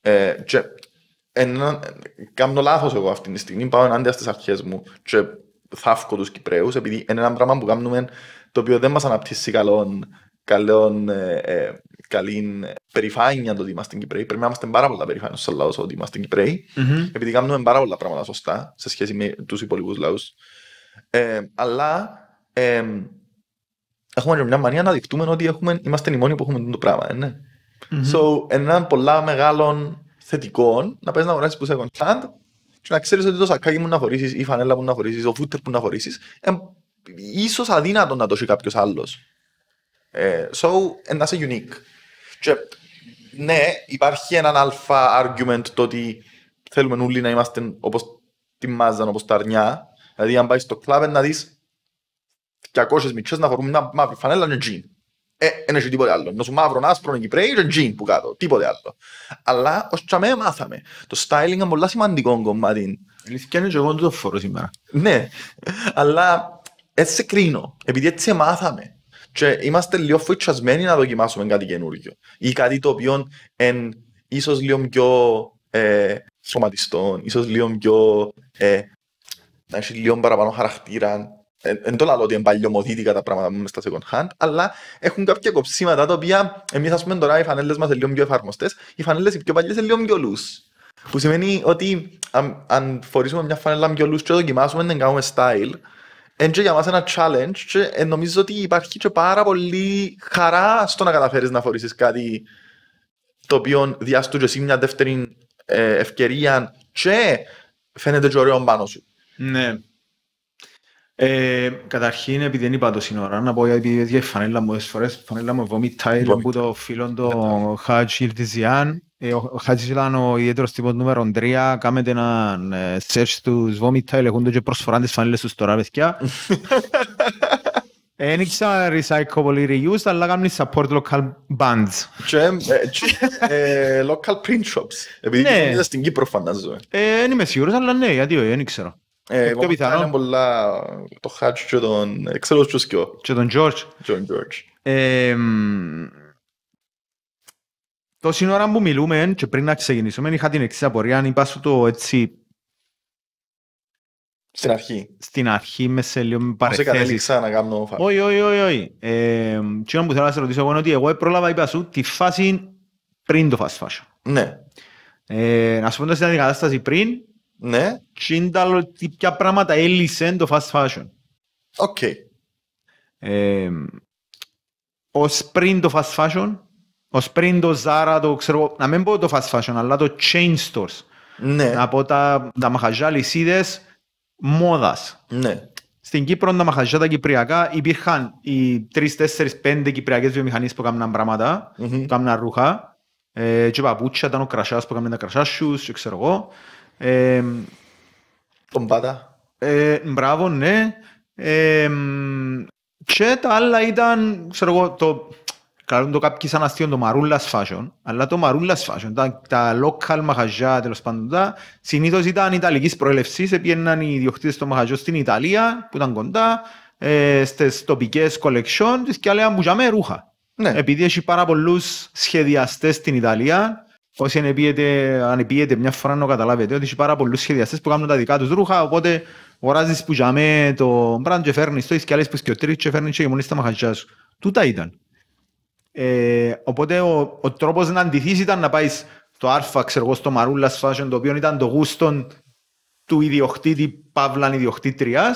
Ε, και κάνω λάθος εγώ αυτή τη στιγμή, πάω ενάντια στις αρχές μου και θαύκω τους Κυπραίους, επειδή είναι ένα πράγμα που κάνουμε το οποίο δεν μας αναπτύσσει καλό καλών, ε, ε καλή περηφάνεια το ότι είμαστε Κυπρέοι. Πρέπει να είμαστε πάρα πολλά περηφάνεια στους λαό ότι είμαστε Κυπρέοι, mm-hmm. επειδή κάνουμε πάρα πολλά πράγματα σωστά σε σχέση με τους υπόλοιπους λαούς. Ε, αλλά ε, έχουμε μια μανία να δειχτούμε ότι έχουμε, είμαστε οι μόνοι που έχουμε το πράγμα. Ναι. Mm-hmm. So, έναν πολλά μεγάλων θετικών να πας να αγοράσεις που σε κοντάντ και να ξέρεις ότι το σακάκι μου να χωρίσεις, η φανέλα που να χωρίσεις, ο φούτερ που να χωρίσεις, ε, ίσω αδύνατο να το έχει κάποιος άλλος. Ε, so, ε, να είσαι unique. Και, ναι, υπάρχει έναν αλφα argument το ότι θέλουμε όλοι να είμαστε όπως τη μάζα, όπως τα αρνιά. Δηλαδή, αν πάεις στο κλαμπ, να δεις 200 μητσές να φορούν μια μαύρη φανέλα και τζιν. Ε, δεν έχει τίποτε άλλο. Ενώ σου μαύρο, άσπρο, είναι Κυπρέοι και τζιν που κάτω. Τίποτε άλλο. Αλλά ως τσαμέ μάθαμε. Το styling είναι πολύ σημαντικό κομμάτι. Ελήθηκε είναι και εγώ δεν το φορώ σήμερα. Ναι, αλλά έτσι κρίνω. Επειδή έτσι μάθαμε. Και είμαστε λίγο φουτσιασμένοι να δοκιμάσουμε κάτι καινούργιο. Ή κάτι το οποίο είναι ίσως λίγο πιο ε, σωματιστό, ίσως λίγο πιο... Ε, να έχει λίγο παραπάνω χαρακτήρα. Δεν ε, το λέω ότι είναι παλιωμοδίτικα τα πράγματα μέσα στα second hand, αλλά έχουν κάποια κοψίματα τα οποία εμείς, ας πούμε, τώρα οι φανέλες μας είναι λίγο πιο εφαρμοστές. Οι φανέλες οι πιο παλιές είναι λίγο πιο loose. Που σημαίνει ότι αν, αν φορήσουμε μια φανέλα πιο loose και δοκιμάσουμε, δεν κάνουμε style, είναι για μας ένα challenge και ε, νομίζω ότι υπάρχει και πάρα πολύ χαρά στο να καταφέρεις να φορήσεις κάτι το οποίο διάστηκε σε μια δεύτερη ε, ευκαιρία και φαίνεται και ωραίο πάνω σου. Ναι. Ε, καταρχήν, επειδή δεν είπα το σύνορα, να πω γιατί η φανέλα μου, φορές, φανέλα μου βομιτάει από το φίλο του Χατζ ε, ο Χάτζης ήταν ο ιδιαίτερος τύπος νούμερο 3, κάμετε ένα search τους Svomita, ελεγούνται και προσφοράν τις φανίλες τους τώρα, παιδιά. Δεν [laughs] ήξερα πολύ, reuse, αλλά κάνουν support local bands. Ε, ε, local print shops, επειδή είναι στην Κύπρο φαντάζομαι. Δεν είμαι σίγουρος, αλλά ναι, γιατί δεν ήξερα. Εγώ πιθανό. Είναι πολλά το Χάτζ και τον... Ξέρω τους και εγώ. Και τον George. τον George. Τόση ώρα που μιλούμε και πριν να ξεκινήσουμε είχα την εξής απορία αν είπα σου το έτσι στην αρχή. Στην αρχή μες σε λίγο με παρεθέσεις. Όσο κατέληξα να κάνω Όχι, όχι, όχι. όχι. Ε, τι που θέλω να σε ρωτήσω εγώ είναι ότι εγώ πρόλαβα είπα σου τη φάση πριν το fast fashion. Ναι. Ε, να σου πω ότι ήταν η κατάσταση πριν ναι. και ήταν ποια πράγματα έλυσε το fast fashion. Οκ. Okay. Ε, ως πριν το fast fashion ο Sprint, το Zara, το ξέρω, να μην πω το fast fashion, αλλά το chain stores. Ναι. Από τα, τα μαχαζιά λυσίδες μόδας. Ναι. Στην Κύπρο τα μαχαζιά τα κυπριακά υπήρχαν οι τρεις, τέσσερις, πέντε κυπριακές βιομηχανίες που έκαναν πράγματα, mm-hmm. που έκαναν ρούχα. Ε, και παπούτσια ήταν ο κρασάς που έκαναν τα κρασά σου, ξέρω εγώ. Ε, Τον πάτα. Ε, μπράβο, ναι. Ε, και τα άλλα ήταν, ξέρω εγώ, το, Κάνουν το κάποιοι σαν αστείο το μαρούλας Fashion, αλλά το μαρούλας Fashion, τα, τα local μαχαζιά τέλος πάντων, τα, συνήθως ήταν ιταλικής προέλευσης, επήγαιναν οι ιδιοκτήτε των μαχαζιών στην Ιταλία, που ήταν κοντά, ε, τοπικές τοπικέ collection και έλεγαν μπουζαμέ ρούχα. Ναι. Επειδή έχει πάρα πολλούς σχεδιαστές στην Ιταλία, όσοι ανεπίεται, ανεπίεται μια φορά να καταλάβετε, ότι έχει πάρα πολλούς σχεδιαστές που κάνουν τα δικά τους ρούχα. Οπότε οράζεις που το μπραντ και φέρνει το, και που σκιωτήρι και φέρνει και μόνο στα μαχαζιά σου. Τούτα ήταν. Ε, οπότε ο, ο τρόπο να αντιθείς ήταν να πάει στο Άρφα, ξέρω εγώ, στο Μαρούλα Fashion, το οποίο ήταν το γούστο του ιδιοκτήτη Παύλαν ιδιοκτήτρια,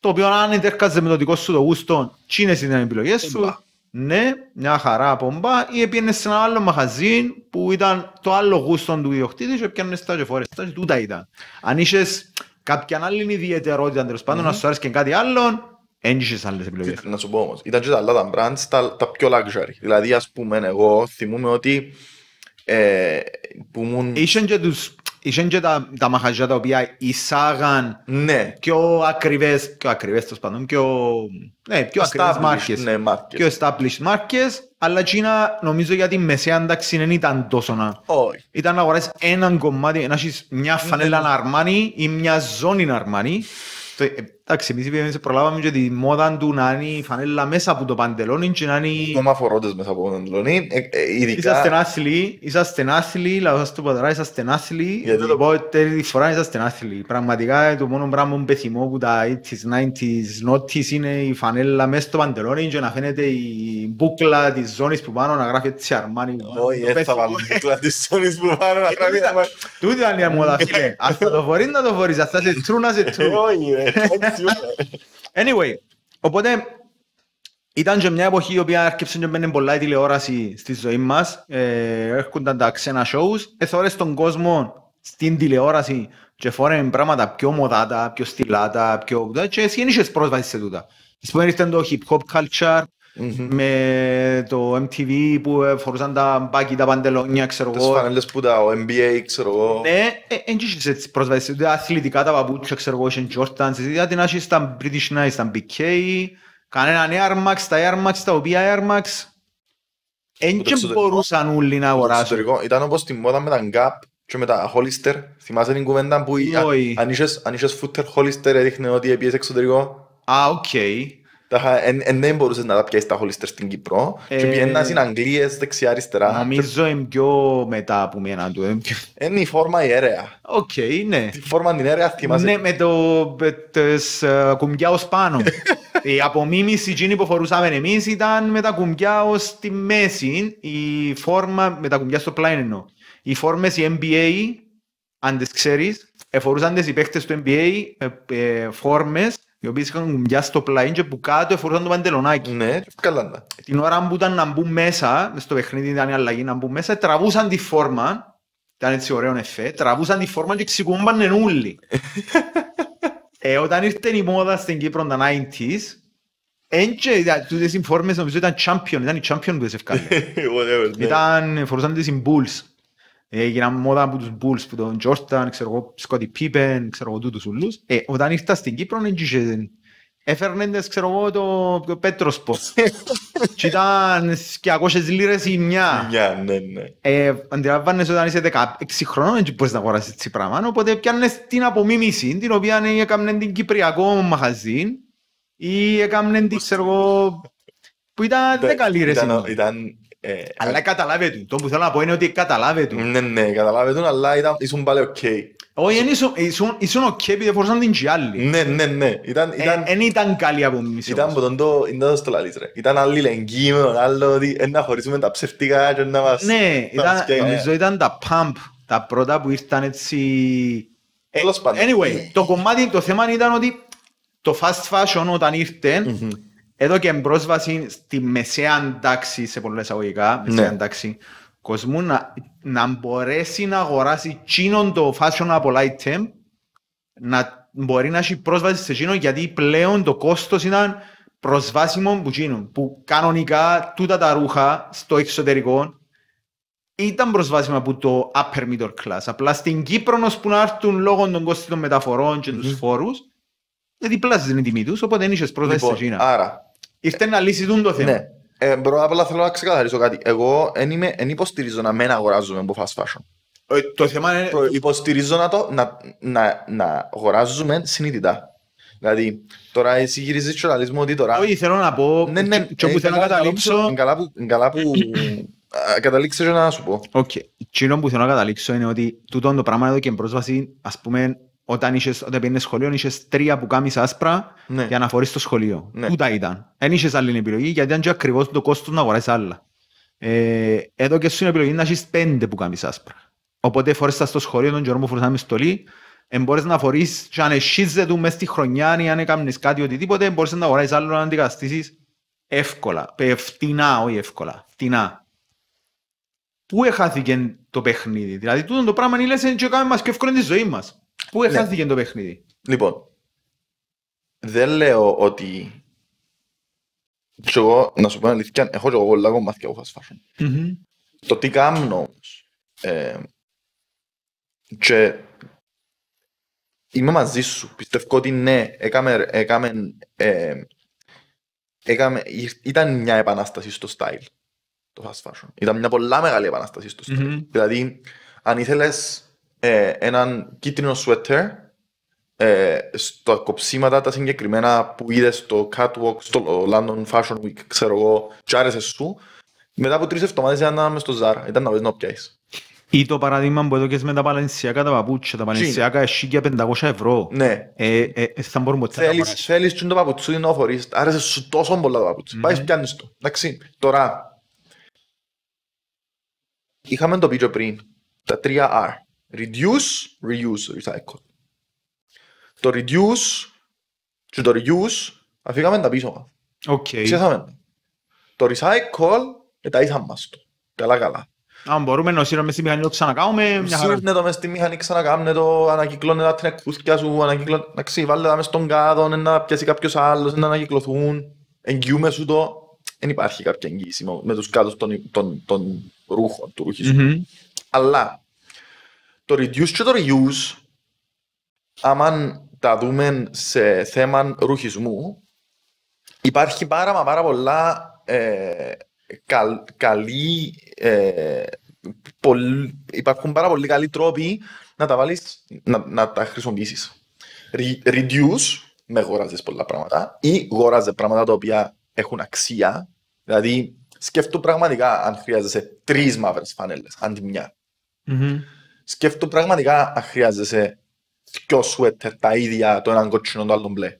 το οποίο αν εντέρκαζε με το δικό σου το γούστο, τι είναι οι επιλογές σου. Ναι, μια χαρά από μπα, ή έπαιρνε σε ένα άλλο μαχαζί που ήταν το άλλο γούστο του ιδιοκτήτη, και έπαιρνε τα τζεφόρε. τούτα ήταν. Αν είσαι κάποια άλλη ιδιαιτερότητα, τέλος πάντων, mm-hmm. να σου άρεσε και κάτι άλλο, σε άλλε επιλογέ. Να σου πω όμως. Ήταν και τα άλλα τα brands τα, τα πιο luxury. Δηλαδή, ας πούμε, εγώ θυμούμαι ότι. Ε, που ήμουν... Ήσαν και, τους, ήσαν και τα, τα μαχαζιά τα οποία εισάγαν ναι. πιο ακριβές, πιο ακριβές το σπαντών, πιο, ναι, πιο ακριβές μάρκες, ναι, μάρκες, πιο established μάρκες, αλλά Κίνα νομίζω για τη μεσαία ανταξή δεν ήταν τόσο να... Oh. Ήταν να αγοράσεις έναν κομμάτι, να έχεις μια φανέλα ναι. να αρμάνει ή μια ζώνη να αρμάνει, Εντάξει, εμείς είπαμε, προλάβαμε και τη μόδα του να είναι η φανέλα μέσα από το παντελόνι και να είναι... Ακόμα φορώντας μέσα από το παντελόνι, ε, ε, ειδικά... Είσαστε άθλοι, είσαστε άθλοι, λάβω σας το ποτερά, είσαστε άθλοι, Γιατί... δεν το πω τέλη φορά, είσαστε άθλοι. Πραγματικά το μόνο πράγμα που πεθυμώ που τα 80s, 90s, noughties είναι η φανέλα μέσα στο παντελόνι και να φαίνεται η μπουκλα της ζώνης που πάνω να γράφει έτσι αρμάνι. Όχι, έτσι ε, θα βάλω μπουκλα της ζώνης που πάνω να γράφει αρμάνι. Τούτη ήταν η μόδα, φίλε. [laughs] Ας το φορείς να το φορείς, θα σε τρού να σε τρού. Όχι, [laughs] anyway, οπότε ήταν και μια εποχή η οποία έρχεψε και μπαίνεις πολλά η τηλεόραση στη ζωή μας. Ε, έρχονταν τα ξένα shows. Εθώρε τον κόσμο στην τηλεόραση και φόρεν πράγματα πιο μοδάτα, πιο στυλάτα, πιο... και εσύ δεν είχες πρόσβαση σε τούτα. Ας πούμε το hip hop culture, Mm-hmm. με το MTV που φορούσαν τα μπάκι, τα παντελόνια, ξέρω εγώ. Τις φανέλες που τα NBA, ξέρω εγώ. Ναι, δεν ε, είχες έτσι πρόσβαση, ούτε αθλητικά τα παπούτσια, ξέρω εγώ, είχαν Jordan. δηλαδή την άχεις τα British Nights, τα BK, κανέναν Air Max, τα Air Max, τα οποία Air Max, δεν μπορούσαν όλοι να αγοράσουν. Ήταν όπως τη μόδα με τα Gap και με τα Hollister, θυμάσαι την κουβέντα που αν είχες footer Hollister έδειχνε ότι έπιες εξωτερικό. Α, οκ δεν μπορούσες να τα πιάσεις τα χολίστερ στην Κύπρο. Και ε, πιένα στην αγγλια δεξια δεξιά-αριστερά. Νομίζω είναι πιο μετά μία μένα του. Είναι η φόρμα η αίρεα. Οκ, ναι. Τη φόρμα την αίρεα θυμάσαι. Ναι, με το ε, κουμπιά ως πάνω. [laughs] Η απομίμηση εκείνη που φορούσαμε εμείς ήταν με τα κουμπιά ως τη μέση. Η φόρμα με τα κουμπιά στο πλάι εννοώ. Οι φόρμες η NBA, αν τις ξέρεις, εφορούσαν τι υπέχτε του NBA ε, φόρμες οι οποίοι είχαν κουμπιά στο πλάι και που κάτω εφορούσαν το παντελονάκι. Ναι, καλά. Την ώρα που ήταν να μπουν μέσα, στο παιχνίδι ήταν η αλλαγή να μπουν μέσα, τραβούσαν τη φόρμα, ήταν έτσι ωραίο εφέ, τραβούσαν τη φόρμα και ξεκούμπαν όλοι. [laughs] ε, όταν ήρθε η μόδα στην Κύπρο τα 90s, τούτες οι φόρμες νομίζω ήταν champion, ήταν οι champion που τις ευκάλε. [laughs] Ναι. ήταν, φορούσαν τις Bulls έγινα μόδα από τους Bulls, που τον Jordan, ξέρω εγώ, Σκότι Πίπεν, ξέρω εγώ, τούτους ούλους. Ε, όταν ήρθα στην Κύπρο, έφερνε, ξέρω εγώ, το Πέτροσπο. [laughs] και ήταν 200 λίρες η μια. Μια, ναι, ναι. Ε, αντιλαμβάνεσαι όταν είσαι 16 χρονών, δεν μπορείς να αγοράσεις έτσι πράγμα, οπότε πιάνες την απομίμηση, την οποία έκαναν την Κυπριακό μαχαζίν ή έκαναν την, ξέρω εγώ, που ήταν 10 λίρες. Ε, αλλά ε, καταλάβει του. Το που θέλω να πω είναι ότι καταλάβει του. Ναι, ναι, καταλάβει του, αλλά ήταν, ήσουν πάλι οκ. Όχι, ήσουν, ήσουν οκ επειδή φορούσαν την τσιάλη. Ναι, ναι, ναι. Ήταν, ε, ήταν... Ε, εν ήταν καλή από εμείς. Ήταν από τον το, ήταν στο λαλείς ρε. Ήταν αλληλεγγύη με τον άλλο, ότι να χωρίσουμε τα ψευτικά και να μας... Ναι, ήταν, νομίζω ήταν τα pump, τα πρώτα που ήρθαν έτσι... Anyway, το κομμάτι, το θέμα ήταν ότι το fast fashion όταν ήρθε, mm-hmm εδώ και πρόσβαση στη μεσαία τάξη σε πολλές αγωγικά, ναι. μεσαία ναι. τάξη κοσμού να, μπορέσει να αγοράσει τσίνον το fashionable item να μπορεί να έχει πρόσβαση σε τσίνον γιατί πλέον το κόστος ήταν προσβάσιμο που τσίνον που κανονικά τούτα τα ρούχα στο εξωτερικό ήταν προσβάσιμα από το upper middle class. Απλά στην Κύπρο, που να έρθουν λόγω των κόστων των μεταφορών και mm-hmm. Ε, διπλάζεις την τιμή τους, οπότε δεν είχες πρόταση λοιπόν, σε Κίνα. Άρα. Ήρθε να λύσει το θέμα. Ναι. Ε, μπρο, απλά θέλω να ξεκαθαρίσω κάτι. Εγώ δεν υποστηρίζω να μην αγοράζουμε από fast fashion. Ε, το θέμα είναι... Προ, υποστηρίζω να, το, να, να, να αγοράζουμε συνειδητά. Δηλαδή, τώρα εσύ γυρίζεις και να λύσουμε ότι τώρα... Όχι, θέλω να πω... Ναι, ναι, και όπου ε, θέλω να καταλήξω... Καλά που, καλά που καταλήξω να σου πω. Οκ. Okay. Τι που θέλω να καταλήξω είναι ότι τούτο το πράγμα εδώ και πρόσβαση, ας πούμε, όταν, είχες, όταν πήγαινες σχολείο, είχες τρία που κάμισε άσπρα ναι. για να φορείς το σχολείο. Ναι. τα ήταν. Δεν είχες άλλη επιλογή γιατί ήταν και ακριβώς το κόστος να αγοράσεις άλλα. Ε, εδώ και σου είναι επιλογή να έχεις πέντε που κάμισε άσπρα. Οπότε φορέστα στο σχολείο, τον Γιώργο με στολή, ε, μπορείς να φορείς, και αν εσχίζεται του μέσα στη χρονιά ή αν έκαμνες κάτι οτιδήποτε, μπορείς να αγοράσεις άλλο να αντικαστήσει εύκολα, φτηνά, όχι εύκολα, φτηνά. Πού έχαθηκε το παιχνίδι, δηλαδή τούτο το πράγμα είναι λες και κάνουμε και εύκολα τη ζωή μας. Πού έχαθηκε ναι. το παιχνίδι. Λοιπόν, δεν λέω ότι. Και εγώ, να σου πω αλήθεια, έχω και εγώ πολλά κομμάτια εγώ fast fashion. Το τι κάνω όμως, ε, και είμαι μαζί σου. Πιστεύω ότι ναι, έκαμε, έκαμε, ε, έκαμε, ήταν μια επανάσταση στο style, το fast fashion. Ήταν μια πολλά μεγάλη επανάσταση στο style. Mm-hmm. Δηλαδή, αν ήθελες ε, έναν κίτρινο σουέτερ ε, στα κοψίματα τα συγκεκριμένα που είδες στο catwalk, στο London Fashion Week, ξέρω εγώ, Τι άρεσες σου. Μετά από τρεις εβδομάδες ήταν να στο Zara, ήταν να βρει να πιάσεις. Ή το παράδειγμα που έδωκες με τα παλαινσιακά τα παπούτσια, τα παλαινσιακά εσύ για 500 ευρώ. Ναι. Ε, ε, ε, θα μπορούμε ότι θα θέλεις, τα Θέλεις και το παπουτσούδι να οφορείς, άρεσες σου τόσο πολλά τα παπουτσια mm-hmm. Πάει πιάνεις το. Εντάξει, τώρα. Είχαμε το πίτσο πριν, τα 3R. Reduce, reuse, recycle. Το reduce και το reuse αφήγαμε τα πίσω μας. Οκ. Ξέσαμε. Το recycle ε, τα ήθαμε μας το. Καλά καλά. Αν μπορούμε να σύρουμε στη μηχανή το ξανακάνουμε, Σύρουμε Σύρνε το μες στη μηχανή, ξανακάμε το, ανακυκλώνε τα την τρεκούθκια σου, ανακυκλώνε, να ξεβάλλε τα μες στον κάδο, να πιάσει κάποιος άλλος, να ανακυκλωθούν, εγγυούμε σου το. Δεν υπάρχει κάποια εγγύηση με τους κάδους των, των, των, ρούχων, του ρουχης mm Mm-hmm. Αλλά το reduce και το reuse, άμα τα δούμε σε θέμα ρουχισμού, υπάρχει πάρα πάρα πολλά ε, ε υπάρχουν πάρα πολύ καλοί τρόποι να τα βάλεις, να, τα χρησιμοποιήσεις. Reduce, με γόραζες πολλά πράγματα, ή γόραζε πράγματα τα οποία έχουν αξία, δηλαδή σκέφτομαι πραγματικά αν χρειάζεσαι τρεις μαύρες φανέλες, αντί μια σκέφτομαι πραγματικά αν χρειάζεσαι δυο σουέτερ τα ίδια, το έναν κότσινο, το άλλο μπλε.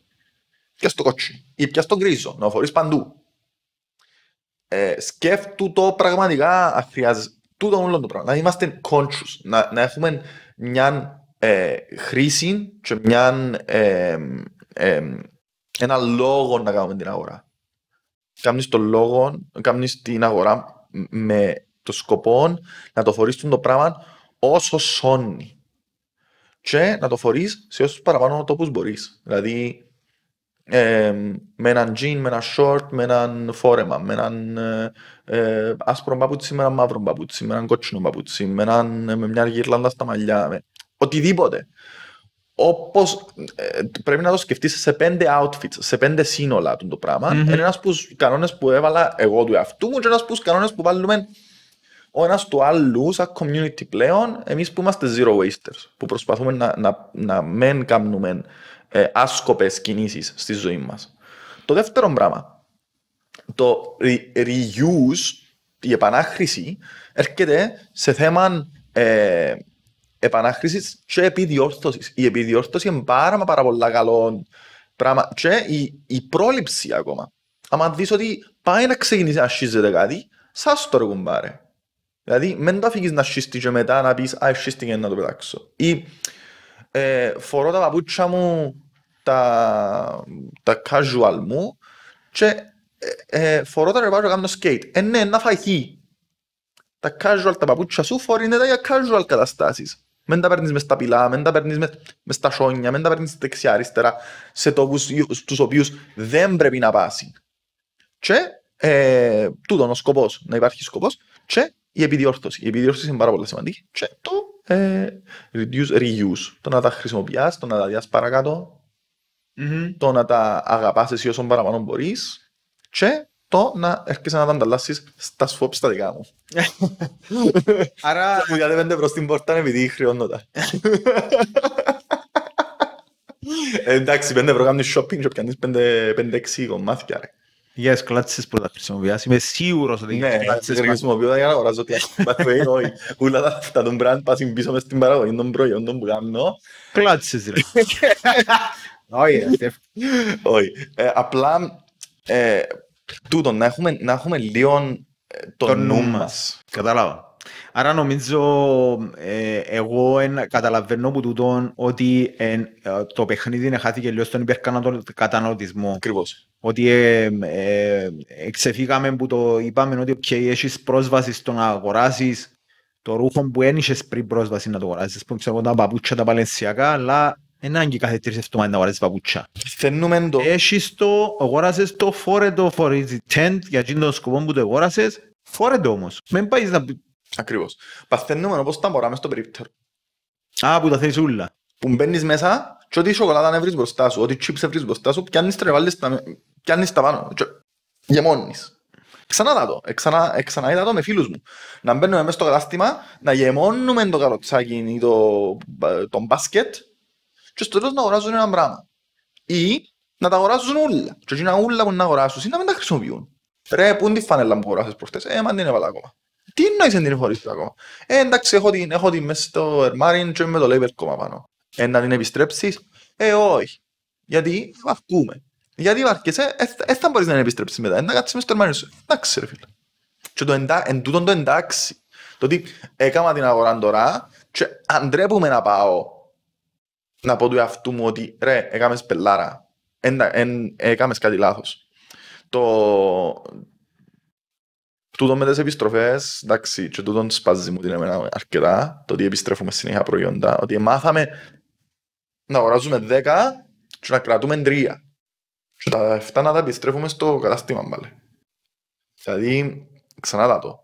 Πια στο κότσινο ή πια στο γκρίζο, να φορείς παντού. Ε, σκέφτου το πραγματικά αν χρειάζεσαι. Τούτο όλο το πράγμα. Να είμαστε conscious, να, έχουμε μια ε, χρήση και μια, ε, ε, ένα λόγο να κάνουμε την αγορά. Κάνεις το λόγο, κάνεις την αγορά με το σκοπό να το φορήσουν το πράγμα όσο σώνει. Και να το φορείς σε όσους παραπάνω τόπους μπορείς. Δηλαδή, με έναν jean, με ένα short, με έναν φόρεμα, με έναν ε, ε άσπρο παπούτσι, με έναν μαύρο παπούτσι, με έναν κότσινο παπούτσι, με, έναν, ε, με μια γυρλάνδα στα μαλλιά, με... οτιδήποτε. Όπως ε, πρέπει να το σκεφτείς σε πέντε outfits, σε πέντε σύνολα το πράγμα. Είναι ένας από του κανόνες που έβαλα εγώ του εαυτού μου και ένας από του κανόνες που βάλουμε ο ένας του άλλου, σαν community πλέον, εμείς που είμαστε zero wasters, που προσπαθούμε να, να, να μην κάνουμε ε, άσκοπες κινήσεις στη ζωή μας. Το δεύτερο πράγμα, το reuse, η επανάχρηση, έρχεται σε θέμα ε, επανάχρησης και επιδιόρθωσης. Η επιδιόρθωση είναι πάρα, μα πάρα πολλά καλό πράγμα. Και η, η πρόληψη ακόμα. Αν δεις ότι πάει να ξεκινήσει να σχίζεται κάτι, σας το κουμπάρε. Δηλαδή, μην το αφήγεις να σχίστη και μετά να πεις «Α, σχίστη και να το πετάξω». Ή ε, φορώ τα παπούτσια μου, τα, τα casual μου και ε, ε, φορώ τα ρεπάζω και κάνω skate. Ε, ναι, να φαγεί. Τα casual, τα παπούτσια σου φορήνε τα για casual καταστάσεις. Μην τα παίρνεις μες τα πυλά, μην τα παίρνεις μες, μες τα σόνια, μην τα παίρνεις δεξιά αριστερά σε τόπους στους οποίους δεν πρέπει να πάσει. Και ε, τούτον ο σκοπός, να υπάρχει σκοπός και η επιδιόρθωση. Η επιδιόρθωση είναι πάρα πολύ σημαντική. Και το ε, reduce, reuse. Το να τα χρησιμοποιάς, το να τα δια παρακατω παρακάτω, mm-hmm. το να τα αγαπάς εσύ όσο παραπάνω μπορείς, και το να έρχεσαι να τα ανταλλάσσεις στα σφόπ στα δικά μου. [laughs] Άρα. μου διατέβαινε προ την πόρτα επειδή χρεώνοντα. [laughs] Ε, εντάξει, πέντε ευρώ κάνεις shopping και πιάνεις πέντε, πέντε έξι κομμάτια. Ρε. Για τις κλάτσες που θα χρησιμοποιάς, είμαι σίγουρος ότι είναι τις κλάτσες που χρησιμοποιώ για να αγοράζω τι έχει όχι. Ούλα τα αυτά των brand πάσουν πίσω μες στην παραγωγή των προϊόντων που κάνω. Κλάτσες ρε. [laughs] Όχι, όχι. Ε, απλά ε, τούτο, να έχουμε, λίγο ε, το, νου μας. Κατάλαβα. Άρα νομίζω ε, εγώ εν, καταλαβαίνω που τούτον ότι εν, ε, το παιχνίδι χάθηκε λίγο στον υπερκαταναλωτισμό. Ακριβώς ότι ε, ε, εξεφύγαμε που το είπαμε ότι okay, έχεις πρόσβαση στο να αγοράσεις το ρούχο που ένιχε πριν πρόσβαση να το αγοράσεις. Που ξέρω τα παπούτσια τα παλαισιακά, αλλά δεν είναι κάθε τρεις εβδομάδες να αγοράσεις παπούτσια. Φαινούμε το. Έχεις το, αγοράσες το, φόρε το, φόρε τέντ για τον σκοπό που το αγοράσες, φόρε το όμως. Μην πάεις να... Ακριβώς. Παθαίνουμε όπως τα μωράμε στο περίπτερο. Α, που τα θέλει όλα. Που μπαίνεις μέσα και ό,τι σοκολάτα να βρεις μπροστά σου, ό,τι chips να βρεις μπροστά σου, πιάνεις τρεβάλλες πιάνεις τα πάνω. Και γεμώνεις. Ξανά τα το. Ε, ξανά, ε, ξανά είδα το με φίλους μου. Να μπαίνουμε μέσα στο κατάστημα, να γεμώνουμε το καροτσάκι ή το, το μπάσκετ και στο τέλος να αγοράζουν ένα πράγμα. Ή να τα αγοράζουν όλα. Και να όλα που να αγοράσουν ή να μην τα χρησιμοποιούν. Ρε, πού είναι τη φανέλα που αγοράσες προχτές. Ε, μα την έβαλα ακόμα. Τι εννοείς αν την χωρίς ακόμα. Ε, εντάξει, έχω την, έχω την μέσα στο ερμάριν και με το label ακόμα πάνω. Ε, να την επιστρέψεις. Ε, όχι. Γιατί αυκούμε. Γιατί βάρκεσαι, δεν ε, ε, θα μπορείς να επιστρέψεις μετά. Να κάτσεις μες στο τερμάνι σου. Εντάξει ρε φίλε. Και το εντά, εν το εντάξει. Το ότι έκανα την αγορά τώρα και αντρέπουμε να πάω να πω του εαυτού μου ότι ρε, έκαμες πελάρα. Έκαμε έκαμες κάτι λάθος. Το... Τούτο με τις επιστροφές, εντάξει, και τούτον σπάζει μου την εμένα αρκετά, το ότι επιστρέφουμε συνέχεια προϊόντα, ότι μάθαμε να αγοράζουμε 10 και να κρατούμε 3 και τα 7 να τα επιστρέφουμε στο κατάστημα πάλι. Δηλαδή, ξανά το.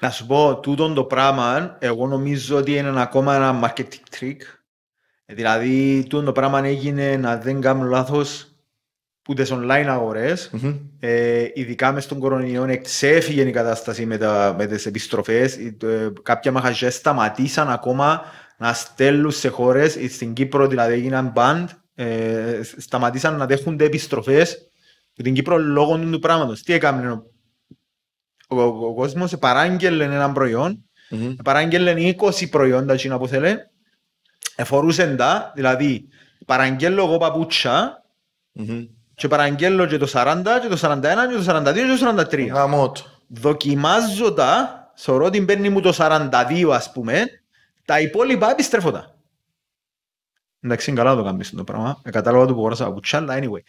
Να σου πω, τούτο το πράγμα, εγώ νομίζω ότι είναι ακόμα ένα marketing trick. Δηλαδή, τούτο το πράγμα έγινε, να δεν κάνουμε λάθο που τις online αγορές, mm-hmm. ε, ειδικά μες στον κορονοϊό, εξέφυγε η κατάσταση με, τα, με τις επιστροφές. Ε, ε, κάποια μαχαζιά σταματήσαν ακόμα να στέλνουν σε χώρες, ε, στην Κύπρο δηλαδή έγιναν band ε, σταματήσαν να δέχονται επιστροφές την Κύπρο λόγω του πράγματος. Τι έκανε ο, ο, ο, ο κόσμος, παράγγελε ένα προϊόν, 20 προϊόντα εκείνα που θέλει, εφορούσαν τα, δηλαδη παραγγέλνω παραγγέλω εγώ παπούτσα, mm-hmm. και παραγγέλνω και το 40, και το 41, και το 42, και το 43. Δοκιμάζοντα, Δοκιμάζω τα, θεωρώ ότι παίρνει μου το 42 ας πούμε, τα υπόλοιπα επιστρέφω Εντάξει, καλά το κάνεις το πράγμα. Ε, κατάλαβα το που γράψα από τσάλα, anyway.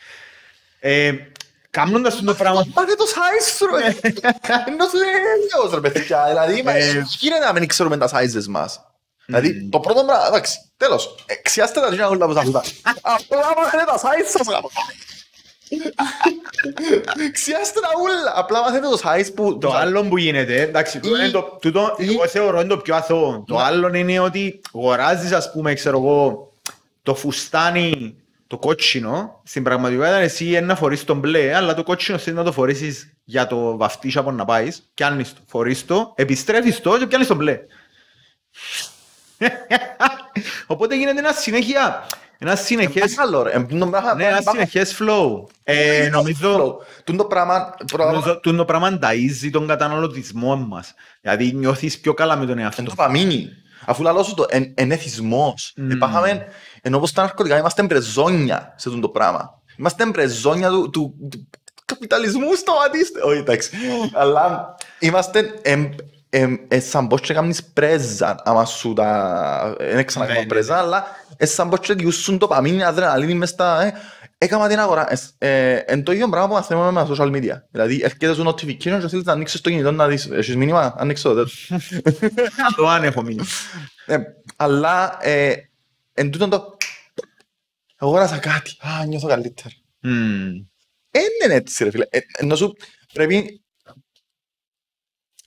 Ε, Κάνοντας το πράγμα... Μα και το size ρε! Ναι. Ενώ σου λίγος, ρε παιδιά, δηλαδή ε, γίνεται να μην ξέρουμε τα sizes μας. Δηλαδή το πρώτο πράγμα, εντάξει, τέλος, εξιάστε τα δύο όλα από τα αυτά. Απλά μαθαίνε τα size σας γάμω. Ξιάστε τα ούλα, απλά μαθαίνετε το size που... Το άλλο που γίνεται, εντάξει, εγώ θεωρώ είναι το πιο αθώο. Το άλλο είναι ότι γοράζεις, ας πούμε, ξέρω εγώ, το φουστάνι το κότσινο, στην πραγματικότητα εσύ να φορείς τον μπλε, αλλά το κότσινο εσύ να το φορήσεις για το βαφτίσιο από να πάεις, πιάνεις το, φορείς το, επιστρέφεις το και πιάνεις τον μπλε. [laughs] Οπότε γίνεται ένα συνέχεια, ένα συνεχές... Ε, ναι, ένα συνεχές flow. Ε, νομίζω... Τούν το πράγμα ταΐζει τον καταναλωτισμό μας. Δηλαδή νιώθεις πιο καλά με τον εαυτό. Εν το παμίνει. Αφού λαλώσου το, εν Επάχαμε ενώ όπως τα ναρκωτικά είμαστε μπρεζόνια σε αυτό το πράγμα. Είμαστε μπρεζόνια του, του, του καπιταλισμού, σταματήστε. Όχι, εντάξει. Αλλά είμαστε ε, σαν πώ και κάνεις πρέζα, άμα σου τα... Ε, δεν ξανακάνω ναι, ναι, πρέζα, ναι. αλλά ε, σαν πώ και διούσουν το παμίνι, αδρεναλίνη μες στα... Έκανα την αγορά. Εν το ίδιο πράγμα που μαθαίνουμε με τα social media. Δηλαδή, έρχεται σου notification και θέλεις να ανοίξεις το κινητό να δεις. Έχεις μήνυμα, ανοίξω το [laughs] Το αν έχω μήνυμα. Αλλά, εν τούτο το αγόρασα κάτι. Α, νιώθω καλύτερα. Mm. Είναι ναι, έτσι ρε φίλε. Ε, ενώ σου πρέπει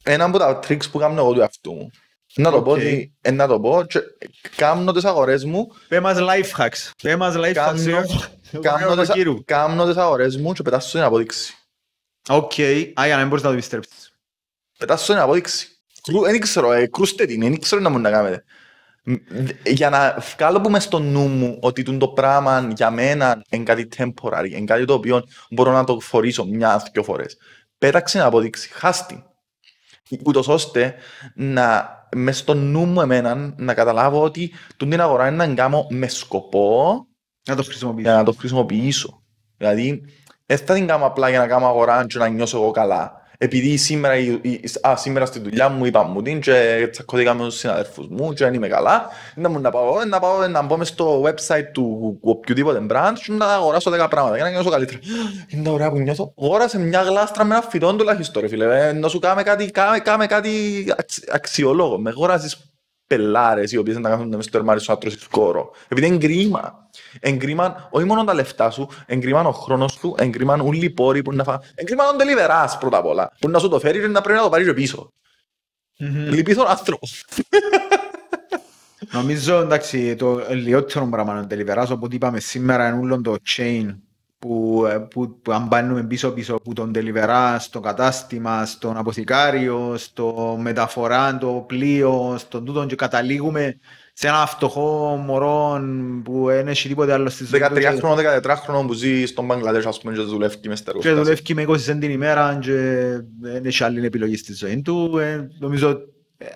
ένα από τα τρίξ που κάνω εγώ του εαυτού μου. Να το okay. πω ε, να το πω, και, κάνω τις αγορές μου. Πέ μας life hacks. Πέ μας life hacks. Ε. Κάνω τις αγορές μου και πετάσω στην απόδειξη. Οκ. Άγια, να μην μπορείς να το επιστρέψεις. Πετάσω στην απόδειξη. Δεν ξέρω, ε, κρούστε την, δεν ξέρω να μου να κάνετε. Για να βγάλω που μες στο νου μου ότι το πράγμα για μένα είναι κάτι temporary, είναι κάτι το οποίο μπορώ να το φορήσω μια-δυο φορές. Πέταξε να αποδείξει, χάστη. Ούτως ώστε να μες στο νου μου εμένα να καταλάβω ότι την αγορά είναι να κάνω με σκοπό να το χρησιμοποιήσω. να το χρησιμοποιήσω. Δηλαδή, δεν θα την κάνω απλά για να κάνω αγορά και να νιώσω εγώ καλά επειδή σήμερα, α, σήμερα στη δουλειά μου είπα μου την και τσακώθηκα με τους συναδέρφους μου και αν είμαι καλά, να μου να πάω, να πάω να μπω στο website του οποιοδήποτε brand και να αγοράσω 10 πράγματα για να νιώσω καλύτερα. Είναι ωραία που νιώθω. Αγόρασε μια γλάστρα με ένα φυτόν τουλάχιστον ρε φίλε. Ε, να σου κάνουμε κάτι, κάτι αξιολόγο. Με αγοράζεις πελάρες οι οποίες να κάνουν μέσα στο τερμάρι σου τρώσει κόρο. Επειδή είναι κρίμα. Εγκρίμα όχι μόνο τα λεφτά σου, εγκρίμα ο χρόνος σου, εγκρίμα όλοι οι πόροι που να φά. Εγκρίμα ο τελειβερά πρώτα απ' όλα. Που να σου το φέρει να πρέπει να το πάρεις πίσω. Mm-hmm. Λυπήθω άνθρωπο. Νομίζω εντάξει το λιότερο πράγμα να από ό,τι είπαμε σήμερα είναι όλο το chain που, ε, που, που αν πάνουμε πίσω-πίσω που τον τελιβερά στο κατάστημα, στον αποθηκάριο, στο μεταφορά, το πλοίο, στον τούτον και καταλήγουμε σε ένα φτωχό μωρό που δεν έχει τίποτε άλλο στη ζωή του. 13χρονο, 14χρονο που ζει στον Παγκλαδέσιο, ας πούμε και δουλεύει μες στα ρούχα. Και δουλεύει με 20 σέντ την ημέρα και δεν έχει άλλη επιλογή στη ζωή του. Ε, νομίζω ε,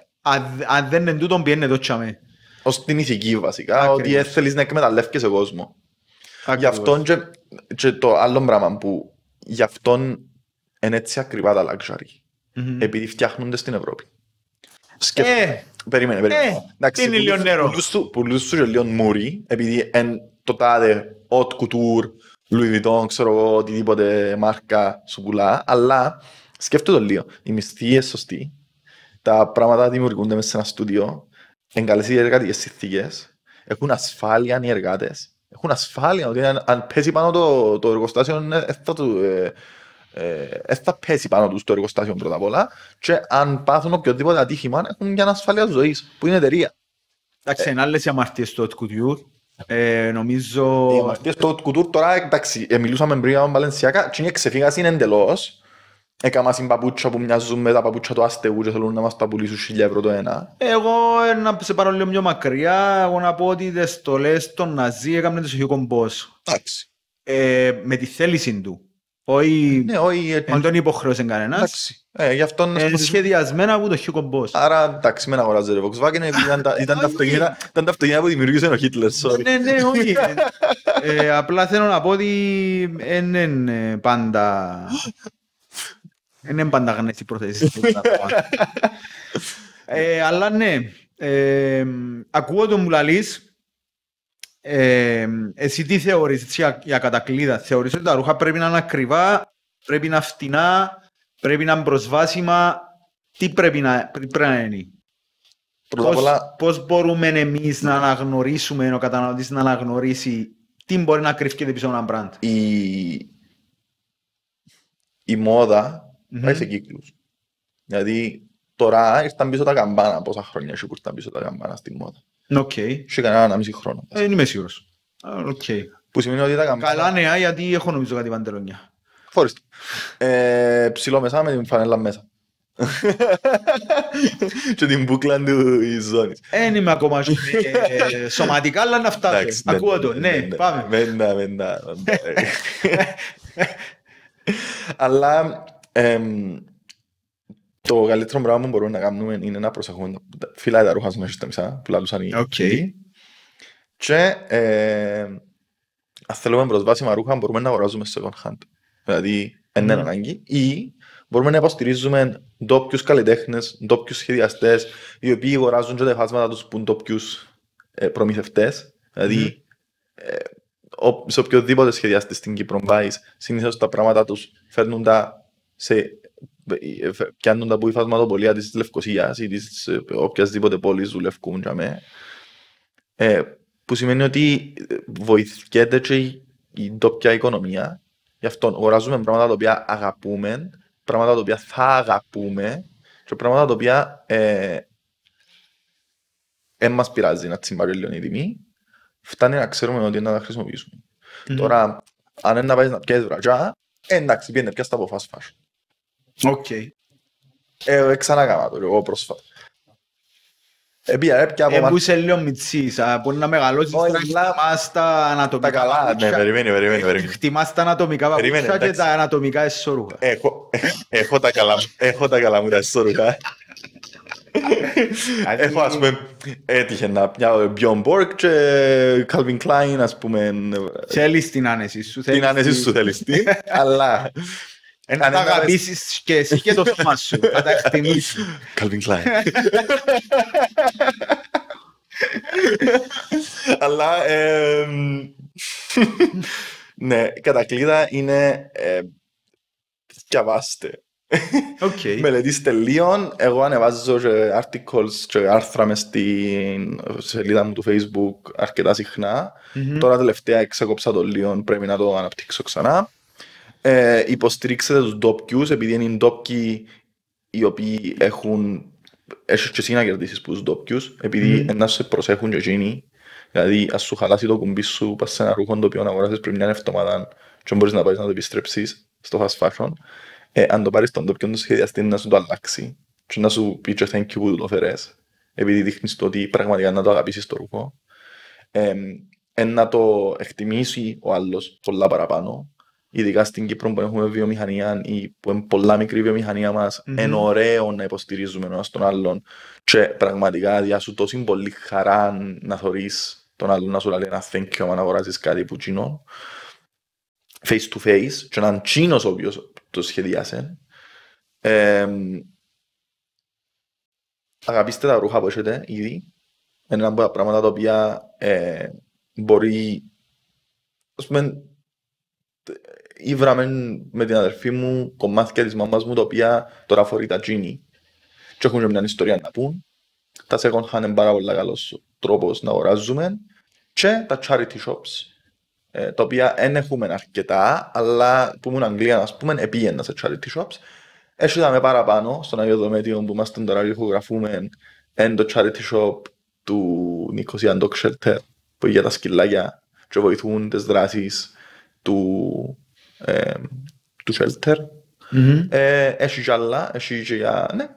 αν δεν είναι τούτον πιένε το τσάμε. Ως την ηθική βασικά, Ακριβώς. ότι θέλεις να τον κόσμο. Ακριβώς. Γι' αυτό και και το άλλο πράγμα που γι' αυτόν είναι έτσι ακριβά τα luxury. Mm-hmm. Επειδή φτιάχνονται στην Ευρώπη. Σκέφτε. Ε, περίμενε, περίμενε. Ε, Εντάξει, είναι λίγο νερό. Πουλούσου, του και λίγο μουρι, επειδή εν το τάδε, haute couture, Louis Vuitton, ξέρω εγώ, οτιδήποτε μάρκα σου πουλά, αλλά σκέφτε το λίγο. Η μισθή είναι σωστή. Τα πράγματα δημιουργούνται μέσα σε ένα στούντιο. Εγκαλέσεις οι εργατικέ Έχουν ασφάλεια οι εργάτες, έχουν ασφάλεια ότι αν, αν πέσει πάνω το, το εργοστάσιο, ε, ε, θα του, ε, ε, ε, θα πέσει πάνω του το εργοστάσιο πρώτα απ' όλα. Και αν πάθουν οποιοδήποτε ατύχημα, έχουν μια ασφάλεια ζωής, που είναι εταιρεία. Εντάξει, είναι άλλες οι αμαρτίες του κουτιού. Ε, νομίζω. Οι αμαρτίες του κουτιού τώρα, εντάξει, μιλούσαμε πριν για τον Βαλενσιακά, και ξεφύγα είναι εντελώ. Έκανα στην παπούτσα που μοιάζουν με τα παπούτσια του αστεού και θέλουν να μας τα πουλήσουν χιλιά ευρώ το ένα. Εγώ ε, να σε πάρω λίγο πιο μακριά, εγώ να πω ότι στο λες τον Ναζί έκαναν το σοχικό μπός. Εντάξει. Ε, με τη θέληση του. Όχι, ναι, όχι, Αν ε, δεν τον υποχρέωσε κανένας. Εντάξει. Ε, γι αυτό ε, σχεδιασμένα από το Hugo Boss. Άρα εντάξει, μην αγοράζετε Volkswagen, ήταν, τα, [laughs] ήταν, τα που δημιουργήσε ο Χίτλερ. Ναι, ναι, όχι. [laughs] απλά θέλω να πω ότι δεν είναι ναι, πάντα [gasps] Δεν είναι πάντα γνέση προθέσεις [laughs] ε, αλλά ναι, ε, ακούω τον Μουλαλής. Ε, εσύ τι θεωρείς για κατακλείδα. Θεωρείς ότι τα ρούχα πρέπει να είναι ακριβά, πρέπει να είναι φτηνά, πρέπει να είναι προσβάσιμα. Τι πρέπει να, πρέπει να είναι. Πώς, μπορούμε εμείς να αναγνωρίσουμε, ο καταναλωτής να αναγνωρίσει τι μπορεί να κρυφτεί πίσω από ένα μπραντ. η μόδα mm-hmm. πάει σε κύκλους, Δηλαδή τώρα ήρθαν πίσω τα καμπάνα. Πόσα χρόνια σου ήρθαν πίσω τα καμπάνα στην μόδα. Οκ. Okay. Σου έκανα ένα μισή χρόνο. Ε, είμαι σίγουρος. Okay. Που σημαίνει ότι τα καμπάνα. Καλά νέα, ναι, γιατί έχω νομίζω κάτι παντελόνια. Φόριστο. Ε, ψηλό μεσά με την φανέλα μέσα. [laughs] και την μπουκλα του η ζώνη. Δεν ε, είμαι ακόμα ε, σωματικά, αλλά να φτάσω. Ακούω το. Ναι, πάμε. Μέντα, μέντα. [laughs] Αλλά το καλύτερο πράγμα που μπορούμε να κάνουμε είναι να προσεχούμε φύλλα τα ρούχα σου να έχεις μισά που λαλούσαν οι okay. και ε, αν θέλουμε προσβάσιμα ρούχα μπορούμε να αγοράζουμε στο second hand δηλαδή δεν είναι ανάγκη ή μπορούμε να υποστηρίζουμε ντόπιους καλλιτέχνες, ντόπιους σχεδιαστές οι οποίοι αγοράζουν και τα εφάσματα τους που ντόπιους ε, προμηθευτές δηλαδή ε, σε οποιοδήποτε σχεδιαστή στην Κύπρο συνήθω συνήθως τα πράγματα τους φέρνουν τα σε ε, πιάνουν τα πουφασματοπολία της Λευκοσίας ή της ε, οποιασδήποτε πόλης του Λευκού μέ, ε, που σημαίνει ότι ε, βοηθιέται και η ντόπια οικονομία. Γι' αυτό αγοράζουμε πράγματα τα οποία αγαπούμε, πράγματα τα οποία θα αγαπούμε και πράγματα τα οποία ε, δεν μας πειράζει να τσιμπαρελίουν η τιμή, φτάνει να ξέρουμε ότι να τα χρησιμοποιήσουμε. Mm. Τώρα, αν δεν να πάει να πιέζει βραγιά, εντάξει, πιένε πια στα φάσου Οκ. Okay. Ε, ξανακάμα το εγώ πρόσφατα. Επία, έπια ε, από... Ε, μάρτυρα. είσαι λίγο μητσής, μπορεί να μεγαλώσεις, να χτιμάς τα ανατομικά Τα καλά, ναι, περιμένει, περιμένει, ε, περιμένει. Χτιμάς τα ανατομικά παπούτσια και τα ανατομικά εσωρουχά. Έχω, τα καλά, έχω τα καλά μου τα εσωρουχά. Έχω ας πούμε έτυχε να πιάω Bjorn Borg και Calvin Klein ας πούμε Θέλεις την άνεση σου Την άνεση σου θέλεις την, Αλλά θα τα αγαπήσει και εσύ και το σώμα σου. [laughs] Θα τα εκτιμήσει. Καλβιν Κλάιν. Αλλά. Ναι, κατακλείδα είναι. Διαβάστε. Okay. [laughs] Μελετήστε λίγο. Εγώ ανεβάζω articles και άρθρα μες στην σελίδα μου του facebook αρκετά συχνά. Mm-hmm. Τώρα τελευταία εξακόψα το λίγο, πρέπει να το αναπτύξω ξανά. Ε, υποστηρίξετε τους ντόπιους, επειδή είναι οι ντόπιοι οι οποίοι έχουν έχεις και εσύ να κερδίσεις τους ντόπιους, επειδή mm. να σε προσέχουν και εκείνοι. Δηλαδή, ας σου χαλάσει το κουμπί σου, πας σε ένα ρούχο το οποίο αγοράσεις πριν μια εβδομάδα και μπορείς να πάρεις να το επιστρέψεις στο fast fashion. Ε, αν το πάρεις τον ντόπιο του σχεδιαστή να σου το αλλάξει και να σου πει και thank you που το φερές, επειδή δείχνεις το ότι πραγματικά να το αγαπήσεις το ρούχο. Ε, ε, να το εκτιμήσει ο άλλος πολλά παραπάνω ειδικά στην Κύπρο που έχουμε βιομηχανία ή που είναι πολλά μικρή βιομηχανία μας, είναι ωραίο να υποστηρίζουμε ένας τον άλλον. Και πραγματικά σου τόση πολύ χαρά να θεωρεί τον άλλον να σου λέει ένα thank you, να αγοράζεις κάτι που τσινό. Face to face, και έναν τσίνο ο οποίος το σχεδιάσε. Ε, αγαπήστε τα ρούχα που έχετε ήδη. Είναι ένα από τα πράγματα τα οποία ε, μπορεί ήβραμε με την αδερφή μου κομμάτια της μαμάς μου τα οποία τώρα φορεί τα τζίνι. Και έχουν μια ιστορία να πούν. Τα second hand είναι πάρα πολύ καλός τρόπος να αγοράζουμε. Και τα charity shops. Ε, τα οποία δεν έχουμε αρκετά, αλλά που ήμουν Αγγλία, ας πούμε, επίγαινα σε charity shops. είδαμε παραπάνω στον Αγιο Δομέτιο που είμαστε τώρα και ηχογραφούμε εν το charity shop του Νικοσιαν Ιαντόκ Σελτέρ που είναι για τα σκυλάκια και βοηθούν τις δράσεις του ε, του Shelter. Ε, έχει και άλλα, έχει και για... Ναι,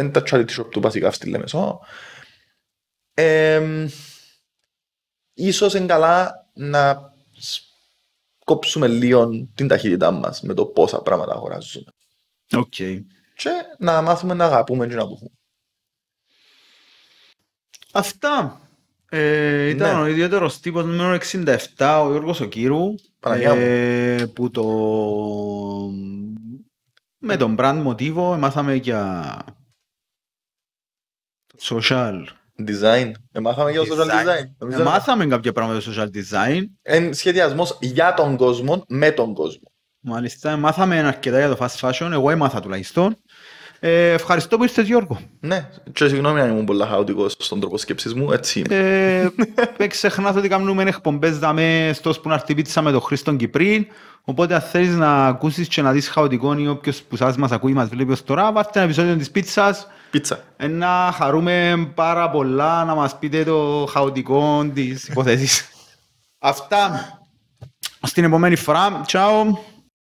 είναι τα charity του βασικά στη Λεμεσό. Ε, ίσως είναι καλά να κόψουμε λίγο την ταχύτητά μας με το πόσα πράγματα αγοράζουμε. Οκ. Και να μάθουμε να αγαπούμε και να πούμε. Αυτά. Ε, ήταν ναι. ο ιδιαίτερος τύπος νούμερο 67, ο Γιώργος Οκύρου. Ε, που το. Με τον brand μοτίβο μάθαμε για. Social design. Εμάθαμε για το social design. Εμάθαμε κάποια πράγματα για social design. Ε, Σχεδιασμός για τον κόσμο, με τον κόσμο. Μάλιστα, μάθαμε αρκετά για το fast fashion. Εγώ έμαθα τουλάχιστον. Ε, ευχαριστώ που ήρθες Γιώργο. Ναι, και συγγνώμη αν ήμουν πολύ χαοτικός στον τρόπο σκέψης μου, έτσι ε, ε, είναι. Ε, ξεχνάς ότι κάνουμε εκπομπές δαμέ στο που αρτυπίτησα με τον Χρήστον Κυπρίν, οπότε αν θέλεις να ακούσεις και να δεις χαοτικό ή όποιος που σας μας ακούει μας βλέπει ως τώρα, βάρτε ένα επεισόδιο της πίτσας. Πίτσα. Ε, να χαρούμε πάρα πολλά να μας πείτε το χαοτικό της υποθέσης. [laughs] Αυτά. Στην επόμενη φορά. Τσαο.